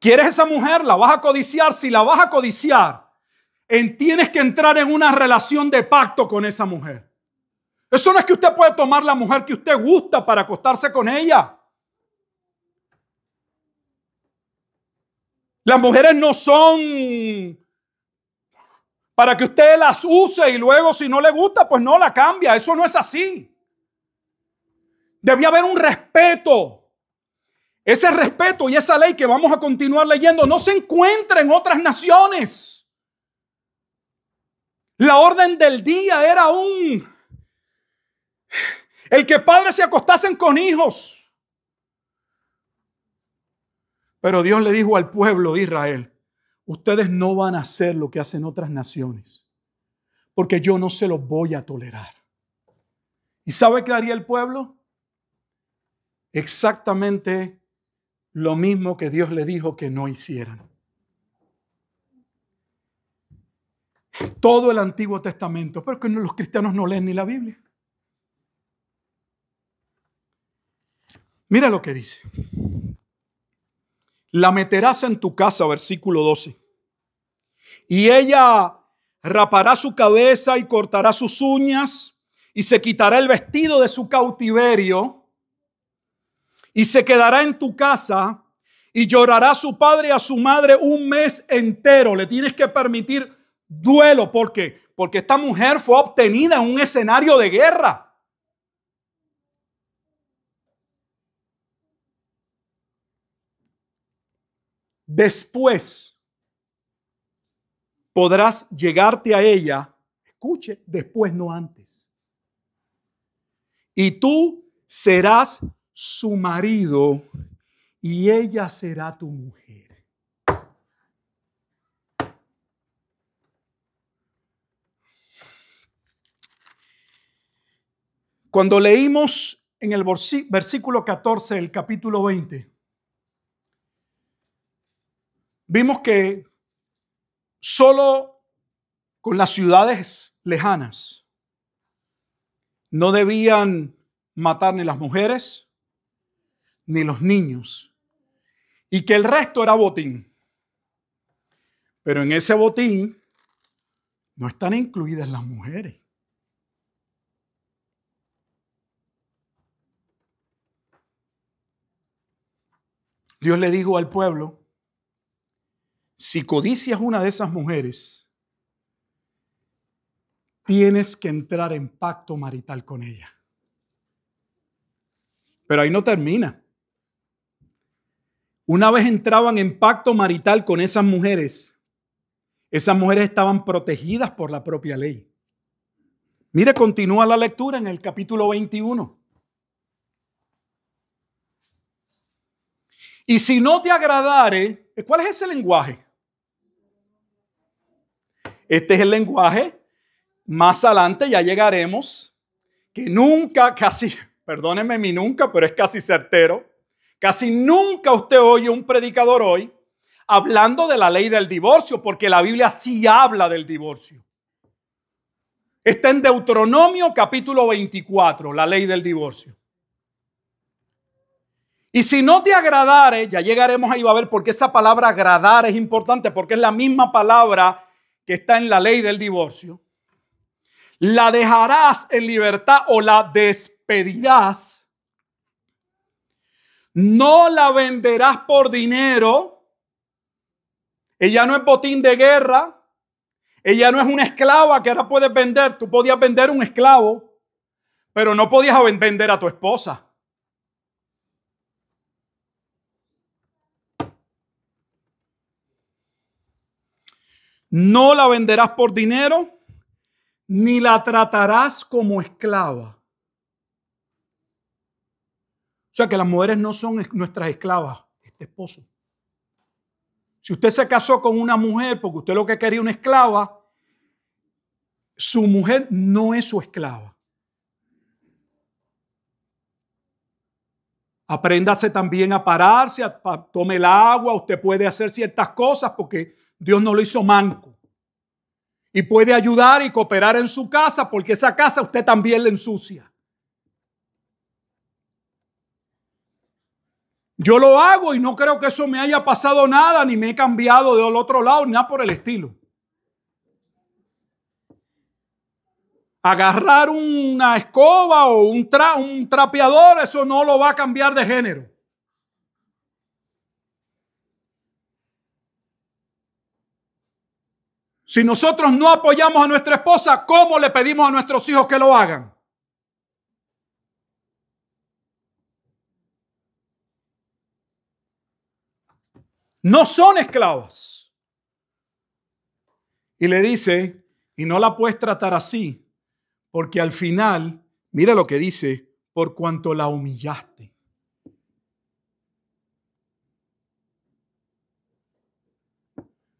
¿Quieres esa mujer? ¿La vas a codiciar? Si la vas a codiciar, tienes que entrar en una relación de pacto con esa mujer. Eso no es que usted puede tomar la mujer que usted gusta para acostarse con ella. Las mujeres no son para que usted las use y luego si no le gusta, pues no la cambia. Eso no es así. Debía haber un respeto. Ese respeto y esa ley que vamos a continuar leyendo no se encuentra en otras naciones. La orden del día era un el que padres se acostasen con hijos. Pero Dios le dijo al pueblo de Israel, ustedes no van a hacer lo que hacen otras naciones, porque yo no se los voy a tolerar. ¿Y sabe qué haría el pueblo? Exactamente lo mismo que Dios le dijo que no hicieran. Todo el Antiguo Testamento, pero que los cristianos no leen ni la Biblia. Mira lo que dice. La meterás en tu casa, versículo 12. Y ella rapará su cabeza y cortará sus uñas y se quitará el vestido de su cautiverio y se quedará en tu casa y llorará a su padre y a su madre un mes entero. Le tienes que permitir duelo. porque Porque esta mujer fue obtenida en un escenario de guerra. Después podrás llegarte a ella, escuche, después no antes. Y tú serás su marido y ella será tu mujer. Cuando leímos en el versículo 14 del capítulo 20, vimos que solo con las ciudades lejanas no debían matar ni las mujeres ni los niños y que el resto era botín. Pero en ese botín no están incluidas las mujeres. Dios le dijo al pueblo, si codicias una de esas mujeres, tienes que entrar en pacto marital con ella. Pero ahí no termina. Una vez entraban en pacto marital con esas mujeres, esas mujeres estaban protegidas por la propia ley. Mire, continúa la lectura en el capítulo 21. Y si no te agradare, ¿cuál es ese lenguaje? Este es el lenguaje. Más adelante ya llegaremos, que nunca, casi, Perdóneme mi nunca, pero es casi certero, casi nunca usted oye un predicador hoy hablando de la ley del divorcio, porque la Biblia sí habla del divorcio. Está en Deuteronomio capítulo 24, la ley del divorcio. Y si no te agradare, ya llegaremos ahí, va a ver por qué esa palabra agradar es importante, porque es la misma palabra está en la ley del divorcio, la dejarás en libertad o la despedirás. No la venderás por dinero. Ella no es botín de guerra. Ella no es una esclava que ahora puedes vender. Tú podías vender un esclavo, pero no podías vender a tu esposa. No la venderás por dinero, ni la tratarás como esclava. O sea que las mujeres no son nuestras esclavas, este esposo. Si usted se casó con una mujer porque usted lo que quería una esclava, su mujer no es su esclava. Apréndase también a pararse, tome el agua, usted puede hacer ciertas cosas porque Dios no lo hizo manco. Y puede ayudar y cooperar en su casa porque esa casa usted también le ensucia. Yo lo hago y no creo que eso me haya pasado nada, ni me he cambiado del otro lado, ni nada por el estilo. Agarrar una escoba o un, un trapeador, eso no lo va a cambiar de género. Si nosotros no apoyamos a nuestra esposa, ¿cómo le pedimos a nuestros hijos que lo hagan? No son esclavas. Y le dice, y no la puedes tratar así, porque al final, mira lo que dice, por cuanto la humillaste.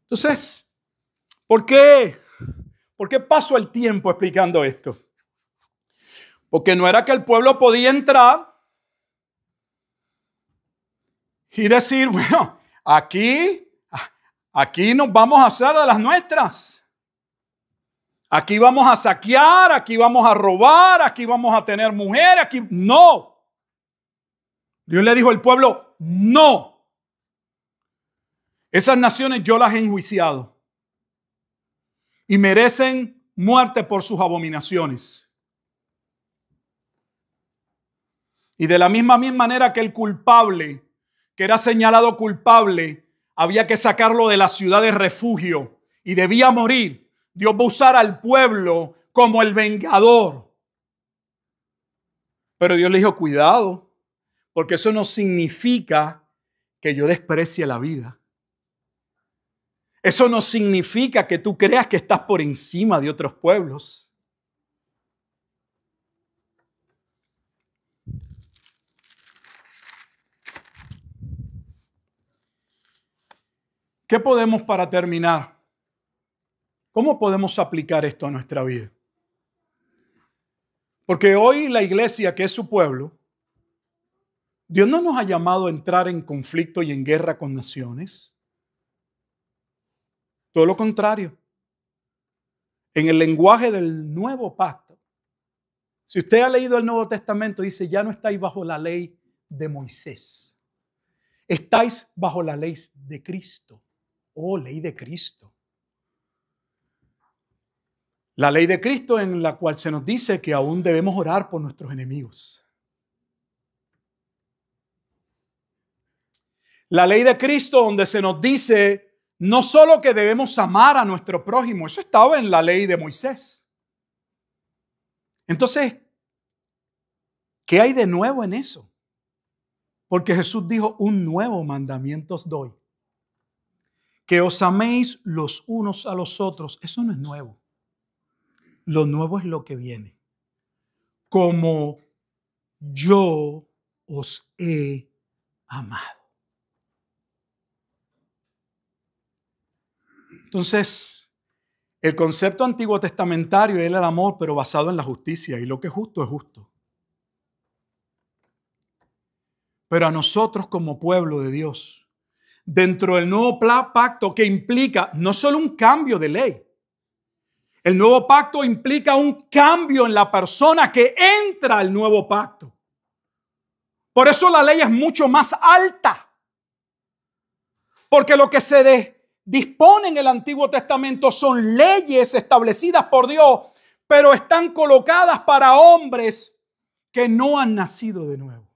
Entonces, ¿Por qué? ¿Por qué paso el tiempo explicando esto? Porque no era que el pueblo podía entrar y decir, bueno, aquí, aquí nos vamos a hacer de las nuestras. Aquí vamos a saquear, aquí vamos a robar, aquí vamos a tener mujeres, aquí no. Dios le dijo al pueblo, no. Esas naciones yo las he enjuiciado y merecen muerte por sus abominaciones. Y de la misma, misma manera que el culpable, que era señalado culpable, había que sacarlo de la ciudad de refugio y debía morir, Dios va a usar al pueblo como el vengador. Pero Dios le dijo, cuidado, porque eso no significa que yo desprecie la vida. Eso no significa que tú creas que estás por encima de otros pueblos. ¿Qué podemos para terminar? ¿Cómo podemos aplicar esto a nuestra vida? Porque hoy la iglesia, que es su pueblo, Dios no nos ha llamado a entrar en conflicto y en guerra con naciones. Todo lo contrario. En el lenguaje del nuevo pacto, si usted ha leído el Nuevo Testamento, dice, ya no estáis bajo la ley de Moisés. Estáis bajo la ley de Cristo. Oh, ley de Cristo. La ley de Cristo en la cual se nos dice que aún debemos orar por nuestros enemigos. La ley de Cristo donde se nos dice no solo que debemos amar a nuestro prójimo, eso estaba en la ley de Moisés. Entonces, ¿qué hay de nuevo en eso? Porque Jesús dijo, un nuevo mandamiento os doy. Que os améis los unos a los otros. Eso no es nuevo. Lo nuevo es lo que viene. Como yo os he amado. Entonces, el concepto antiguo testamentario era el amor, pero basado en la justicia, y lo que es justo es justo. Pero a nosotros como pueblo de Dios, dentro del nuevo pacto que implica no solo un cambio de ley, el nuevo pacto implica un cambio en la persona que entra al nuevo pacto. Por eso la ley es mucho más alta. Porque lo que se, dé. Disponen el Antiguo Testamento son leyes establecidas por Dios, pero están colocadas para hombres que no han nacido de nuevo.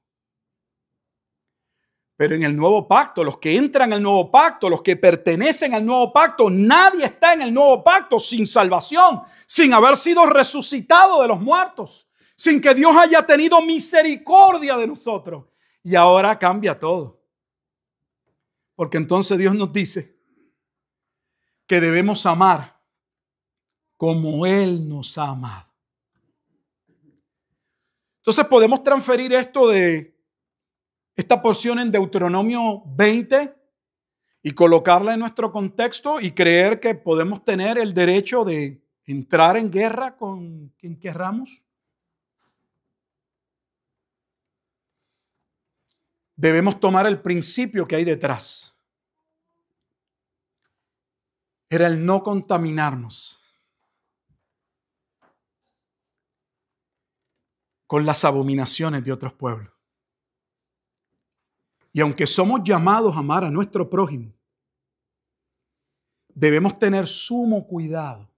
Pero en el nuevo pacto, los que entran al nuevo pacto, los que pertenecen al nuevo pacto, nadie está en el nuevo pacto sin salvación, sin haber sido resucitado de los muertos, sin que Dios haya tenido misericordia de nosotros. Y ahora cambia todo. Porque entonces Dios nos dice, que debemos amar como Él nos ha amado. Entonces podemos transferir esto de esta porción en Deuteronomio 20 y colocarla en nuestro contexto y creer que podemos tener el derecho de entrar en guerra con quien querramos. Debemos tomar el principio que hay detrás era el no contaminarnos con las abominaciones de otros pueblos. Y aunque somos llamados a amar a nuestro prójimo, debemos tener sumo cuidado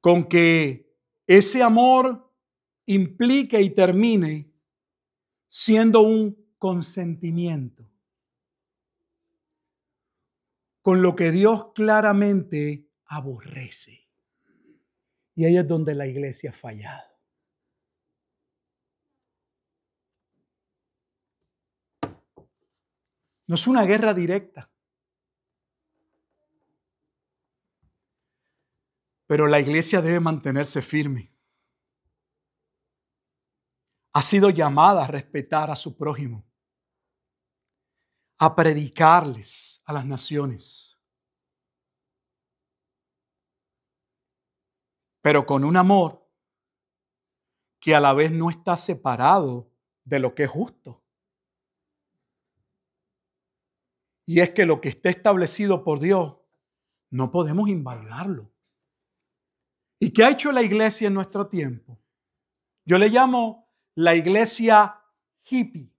con que ese amor implique y termine siendo un consentimiento con lo que Dios claramente aborrece. Y ahí es donde la iglesia ha fallado. No es una guerra directa. Pero la iglesia debe mantenerse firme. Ha sido llamada a respetar a su prójimo a predicarles a las naciones, pero con un amor que a la vez no está separado de lo que es justo. Y es que lo que esté establecido por Dios, no podemos invalidarlo. ¿Y qué ha hecho la iglesia en nuestro tiempo? Yo le llamo la iglesia hippie.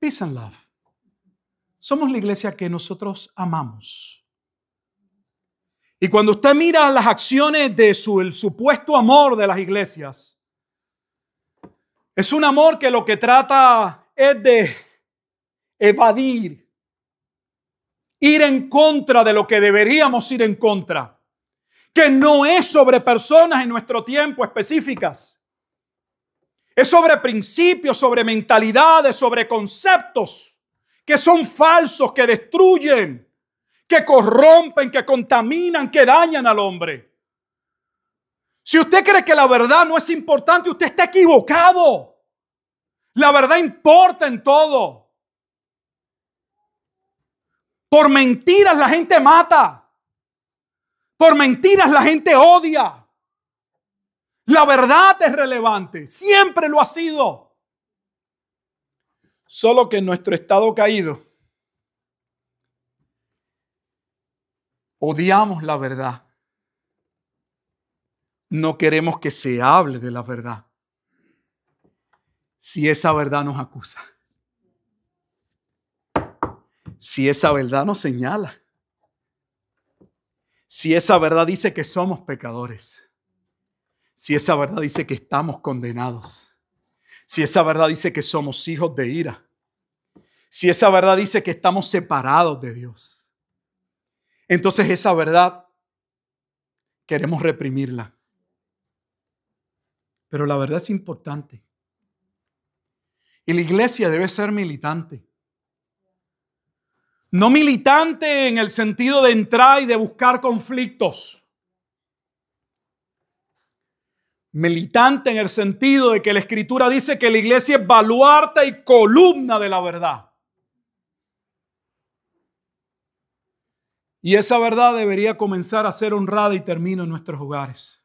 Peace and love. Somos la iglesia que nosotros amamos. Y cuando usted mira las acciones de su el supuesto amor de las iglesias, es un amor que lo que trata es de evadir, ir en contra de lo que deberíamos ir en contra, que no es sobre personas en nuestro tiempo específicas, es sobre principios, sobre mentalidades, sobre conceptos que son falsos, que destruyen, que corrompen, que contaminan, que dañan al hombre. Si usted cree que la verdad no es importante, usted está equivocado. La verdad importa en todo. Por mentiras la gente mata. Por mentiras la gente odia. La verdad es relevante, siempre lo ha sido. Solo que en nuestro estado caído odiamos la verdad. No queremos que se hable de la verdad si esa verdad nos acusa. Si esa verdad nos señala. Si esa verdad dice que somos pecadores si esa verdad dice que estamos condenados, si esa verdad dice que somos hijos de ira, si esa verdad dice que estamos separados de Dios, entonces esa verdad queremos reprimirla. Pero la verdad es importante. Y la iglesia debe ser militante. No militante en el sentido de entrar y de buscar conflictos. militante en el sentido de que la escritura dice que la iglesia es baluarte y columna de la verdad. Y esa verdad debería comenzar a ser honrada y termina en nuestros hogares.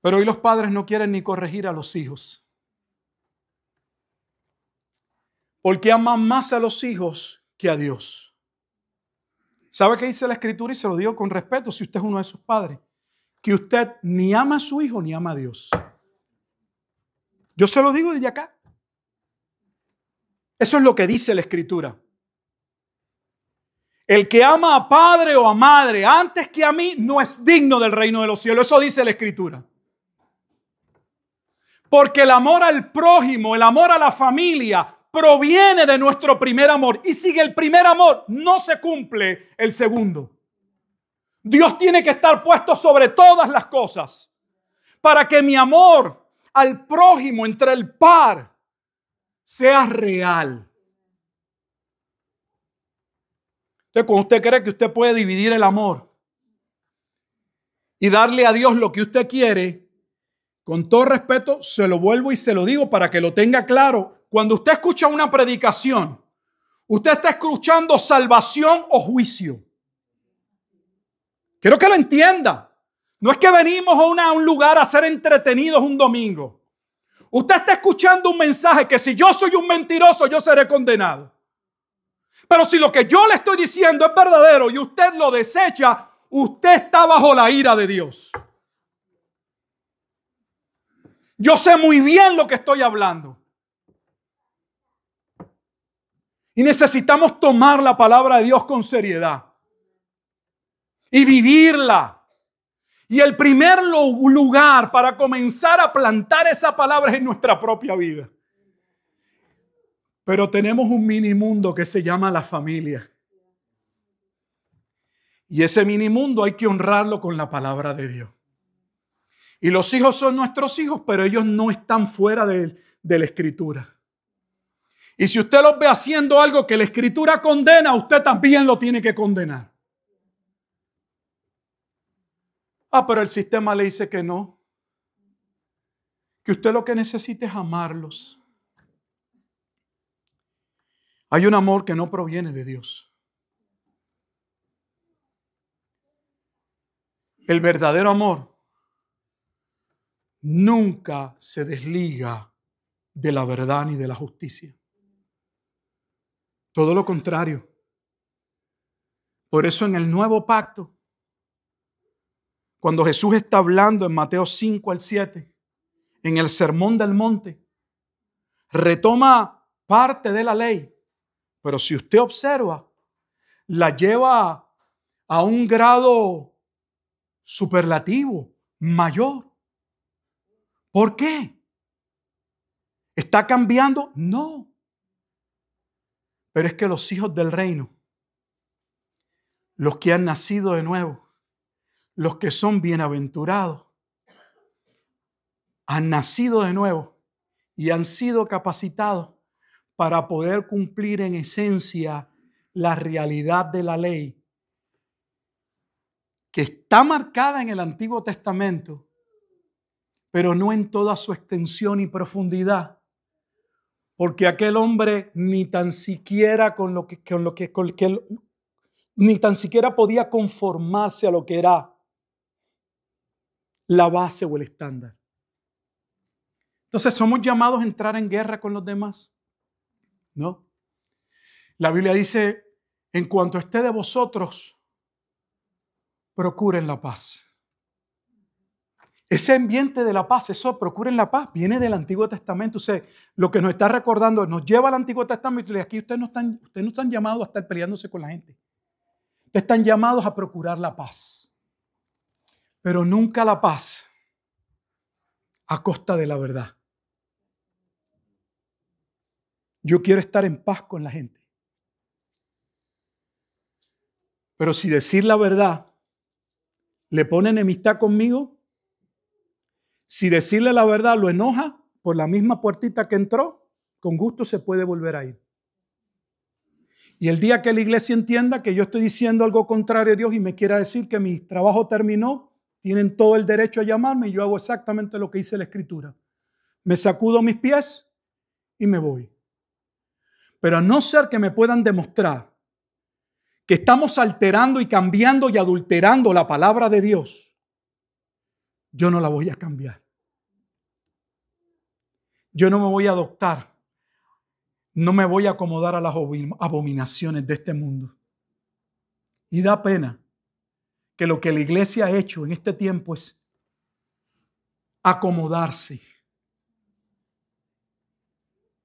Pero hoy los padres no quieren ni corregir a los hijos. Porque aman más a los hijos que a Dios. ¿Sabe qué dice la escritura? Y se lo digo con respeto si usted es uno de sus padres. Que usted ni ama a su hijo ni ama a Dios. Yo se lo digo desde acá. Eso es lo que dice la escritura. El que ama a padre o a madre antes que a mí no es digno del reino de los cielos. Eso dice la escritura. Porque el amor al prójimo, el amor a la familia, proviene de nuestro primer amor. Y si el primer amor no se cumple, el segundo. Dios tiene que estar puesto sobre todas las cosas para que mi amor al prójimo entre el par sea real. Entonces, cuando usted cree que usted puede dividir el amor y darle a Dios lo que usted quiere, con todo respeto, se lo vuelvo y se lo digo para que lo tenga claro cuando usted escucha una predicación, usted está escuchando salvación o juicio. Quiero que lo entienda. No es que venimos a, un lugar a ser entretenidos un domingo. Usted está escuchando un mensaje que si yo soy un mentiroso, yo seré condenado. Pero si lo que yo le estoy diciendo es verdadero y usted lo desecha, usted está bajo la ira de Dios. Yo sé muy bien lo que estoy hablando. Y necesitamos tomar la palabra de Dios con seriedad y vivirla. Y el primer lugar para comenzar a plantar esa palabra es en nuestra propia vida. Pero tenemos un mini mundo que se llama la familia. Y ese mini mundo hay que honrarlo con la palabra de Dios. Y los hijos son nuestros hijos, pero ellos no están fuera de, de la escritura. Y si usted los ve haciendo algo que la escritura condena, usted también lo tiene que condenar. Ah, pero el sistema le dice que no. Que usted lo que necesita es amarlos. Hay un amor que no proviene de Dios. El verdadero amor nunca se desliga de la verdad ni de la justicia. Todo lo contrario. Por eso en el nuevo pacto, cuando Jesús está hablando en Mateo 5 al 7, en el Sermón del Monte, retoma parte de la ley, pero si usted observa, la lleva a un grado superlativo, mayor. ¿Por qué? ¿Está cambiando? No. Pero es que los hijos del reino, los que han nacido de nuevo, los que son bienaventurados, han nacido de nuevo y han sido capacitados para poder cumplir en esencia la realidad de la ley que está marcada en el Antiguo Testamento, pero no en toda su extensión y profundidad, porque aquel hombre ni tan siquiera con lo que, con lo que, con ni tan siquiera podía conformarse a lo que era la base o el estándar. Entonces somos llamados a entrar en guerra con los demás. ¿No? La Biblia dice, en cuanto esté de vosotros, procuren la paz. Ese ambiente de la paz, eso procuren la paz, viene del Antiguo Testamento. Usted, lo que nos está recordando, nos lleva al Antiguo Testamento y aquí ustedes no están, ustedes no están llamados a estar peleándose con la gente. Ustedes están llamados a procurar la paz. Pero nunca la paz a costa de la verdad. Yo quiero estar en paz con la gente. Pero si decir la verdad le pone enemistad conmigo, si decirle la verdad lo enoja, por la misma puertita que entró, con gusto se puede volver a ir. Y el día que la iglesia entienda que yo estoy diciendo algo contrario a Dios y me quiera decir que mi trabajo terminó, tienen todo el derecho a llamarme y yo hago exactamente lo que dice la escritura. Me sacudo mis pies y me voy. Pero a no ser que me puedan demostrar que estamos alterando y cambiando y adulterando la palabra de Dios, yo no la voy a cambiar. Yo no me voy a adoptar. No me voy a acomodar a las abominaciones de este mundo. Y da pena que lo que la iglesia ha hecho en este tiempo es acomodarse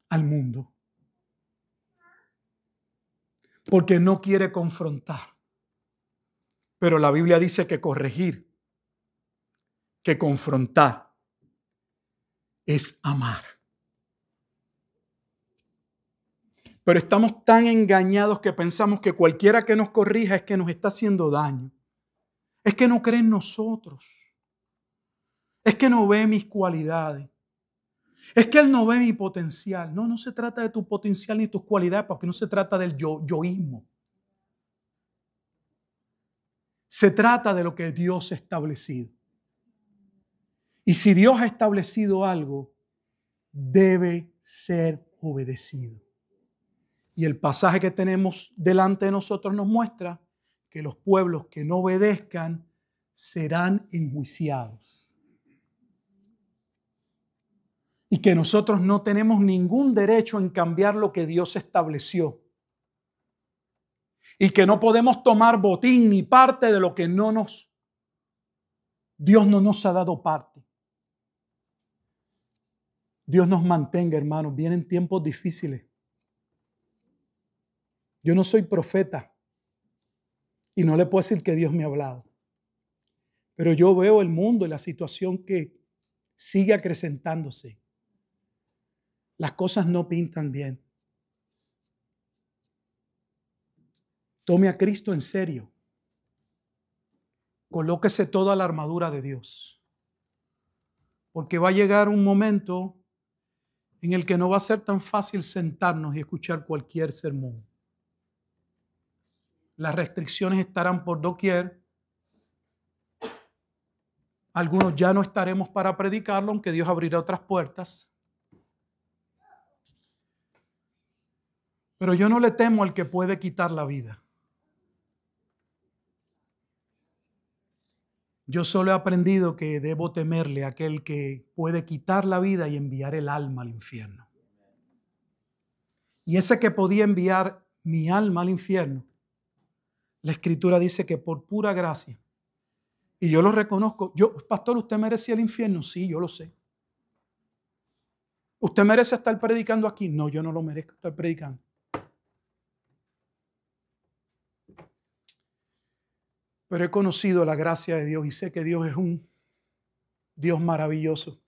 al mundo. Porque no quiere confrontar. Pero la Biblia dice que corregir confrontar, es amar. Pero estamos tan engañados que pensamos que cualquiera que nos corrija es que nos está haciendo daño. Es que no cree en nosotros. Es que no ve mis cualidades. Es que él no ve mi potencial. No, no se trata de tu potencial ni tus cualidades, porque no se trata del yoísmo. Se trata de lo que Dios ha establecido. Y si Dios ha establecido algo, debe ser obedecido. Y el pasaje que tenemos delante de nosotros nos muestra que los pueblos que no obedezcan serán enjuiciados. Y que nosotros no tenemos ningún derecho en cambiar lo que Dios estableció. Y que no podemos tomar botín ni parte de lo que no nos Dios no nos ha dado parte. Dios nos mantenga, hermanos. Vienen tiempos difíciles. Yo no soy profeta y no le puedo decir que Dios me ha hablado. Pero yo veo el mundo y la situación que sigue acrecentándose. Las cosas no pintan bien. Tome a Cristo en serio. Colóquese toda la armadura de Dios. Porque va a llegar un momento en el que no va a ser tan fácil sentarnos y escuchar cualquier sermón. Las restricciones estarán por doquier. Algunos ya no estaremos para predicarlo, aunque Dios abrirá otras puertas. Pero yo no le temo al que puede quitar la vida. Yo solo he aprendido que debo temerle a aquel que puede quitar la vida y enviar el alma al infierno. Y ese que podía enviar mi alma al infierno, la escritura dice que por pura gracia, y yo lo reconozco, yo, pastor, usted merecía el infierno, sí, yo lo sé. ¿Usted merece estar predicando aquí? No, yo no lo merezco estar predicando. Pero he conocido la gracia de Dios y sé que Dios es un Dios maravilloso,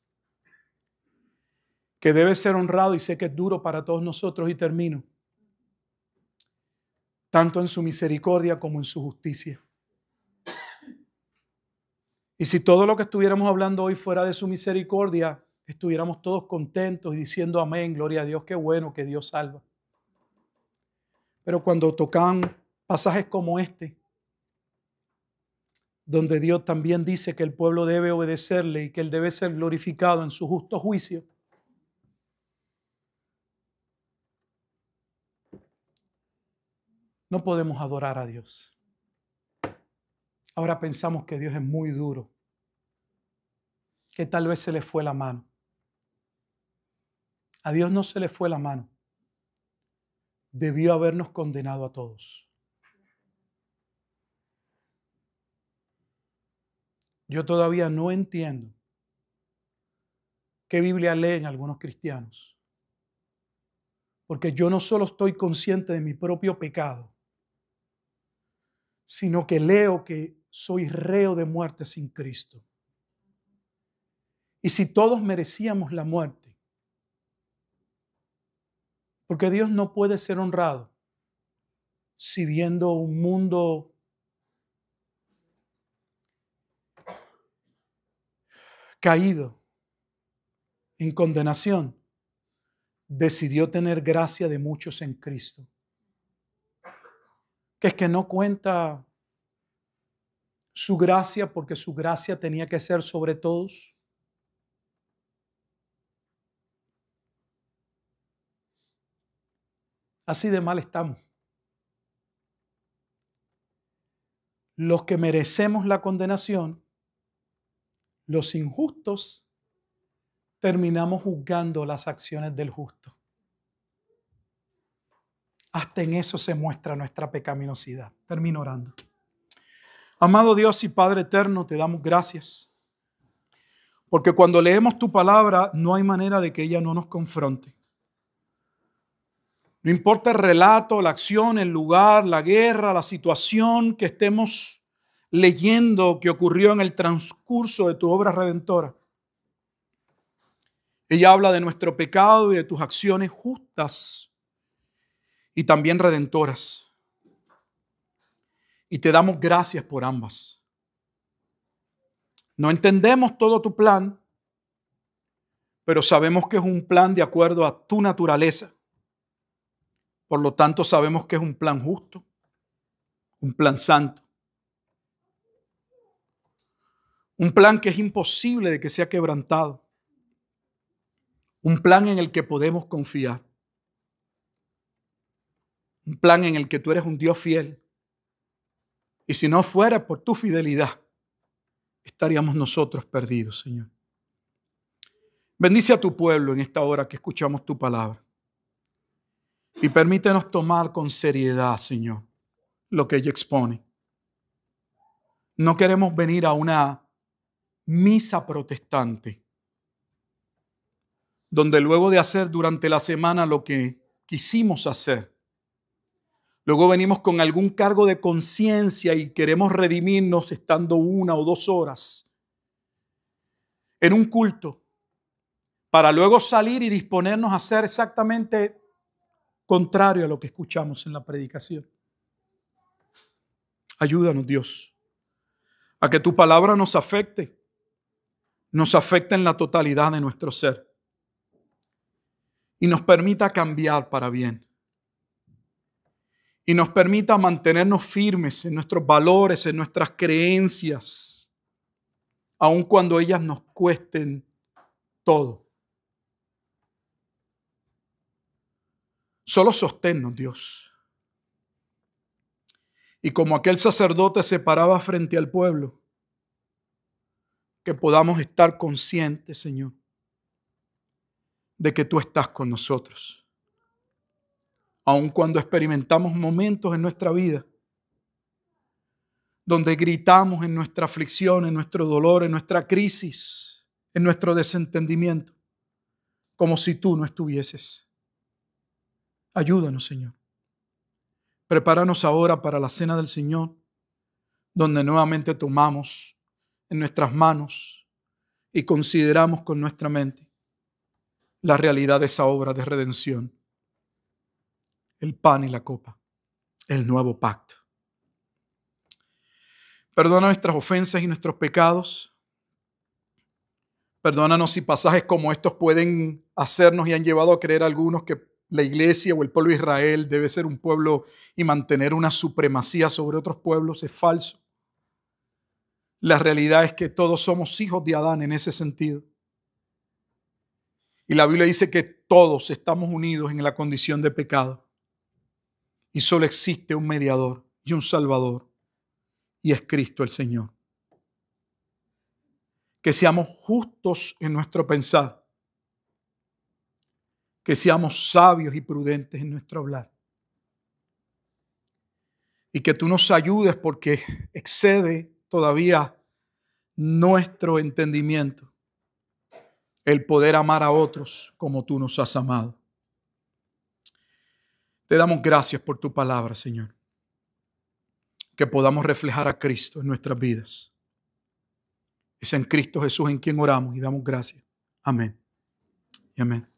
que debe ser honrado y sé que es duro para todos nosotros y termino, tanto en su misericordia como en su justicia. Y si todo lo que estuviéramos hablando hoy fuera de su misericordia, estuviéramos todos contentos y diciendo amén, gloria a Dios, qué bueno que Dios salva. Pero cuando tocan pasajes como este, donde Dios también dice que el pueblo debe obedecerle y que Él debe ser glorificado en su justo juicio. No podemos adorar a Dios. Ahora pensamos que Dios es muy duro, que tal vez se le fue la mano. A Dios no se le fue la mano. Debió habernos condenado a todos. Yo todavía no entiendo qué Biblia leen algunos cristianos. Porque yo no solo estoy consciente de mi propio pecado, sino que leo que soy reo de muerte sin Cristo. Y si todos merecíamos la muerte, porque Dios no puede ser honrado si viendo un mundo caído en condenación, decidió tener gracia de muchos en Cristo. Que es que no cuenta su gracia porque su gracia tenía que ser sobre todos. Así de mal estamos. Los que merecemos la condenación los injustos terminamos juzgando las acciones del justo. Hasta en eso se muestra nuestra pecaminosidad. Termino orando. Amado Dios y Padre eterno, te damos gracias. Porque cuando leemos tu palabra, no hay manera de que ella no nos confronte. No importa el relato, la acción, el lugar, la guerra, la situación que estemos leyendo que ocurrió en el transcurso de tu obra redentora. Ella habla de nuestro pecado y de tus acciones justas y también redentoras. Y te damos gracias por ambas. No entendemos todo tu plan, pero sabemos que es un plan de acuerdo a tu naturaleza. Por lo tanto, sabemos que es un plan justo, un plan santo, Un plan que es imposible de que sea quebrantado. Un plan en el que podemos confiar. Un plan en el que tú eres un Dios fiel. Y si no fuera por tu fidelidad, estaríamos nosotros perdidos, Señor. Bendice a tu pueblo en esta hora que escuchamos tu palabra. Y permítenos tomar con seriedad, Señor, lo que ella expone. No queremos venir a una misa protestante, donde luego de hacer durante la semana lo que quisimos hacer, luego venimos con algún cargo de conciencia y queremos redimirnos estando una o dos horas en un culto, para luego salir y disponernos a hacer exactamente contrario a lo que escuchamos en la predicación. Ayúdanos, Dios, a que tu palabra nos afecte nos afecta en la totalidad de nuestro ser y nos permita cambiar para bien y nos permita mantenernos firmes en nuestros valores, en nuestras creencias, aun cuando ellas nos cuesten todo. Solo sosténnos, Dios. Y como aquel sacerdote se paraba frente al pueblo, que podamos estar conscientes, Señor, de que tú estás con nosotros. Aun cuando experimentamos momentos en nuestra vida donde gritamos en nuestra aflicción, en nuestro dolor, en nuestra crisis, en nuestro desentendimiento, como si tú no estuvieses. Ayúdanos, Señor. Prepáranos ahora para la cena del Señor, donde nuevamente tomamos en nuestras manos y consideramos con nuestra mente la realidad de esa obra de redención, el pan y la copa, el nuevo pacto. Perdona nuestras ofensas y nuestros pecados. Perdónanos si pasajes como estos pueden hacernos y han llevado a creer algunos que la iglesia o el pueblo de Israel debe ser un pueblo y mantener una supremacía sobre otros pueblos. Es falso. La realidad es que todos somos hijos de Adán en ese sentido. Y la Biblia dice que todos estamos unidos en la condición de pecado. Y solo existe un mediador y un salvador. Y es Cristo el Señor. Que seamos justos en nuestro pensar. Que seamos sabios y prudentes en nuestro hablar. Y que tú nos ayudes porque excede todavía nuestro entendimiento el poder amar a otros como tú nos has amado. Te damos gracias por tu palabra, Señor. Que podamos reflejar a Cristo en nuestras vidas. Es en Cristo Jesús en quien oramos y damos gracias. Amén. Y amén.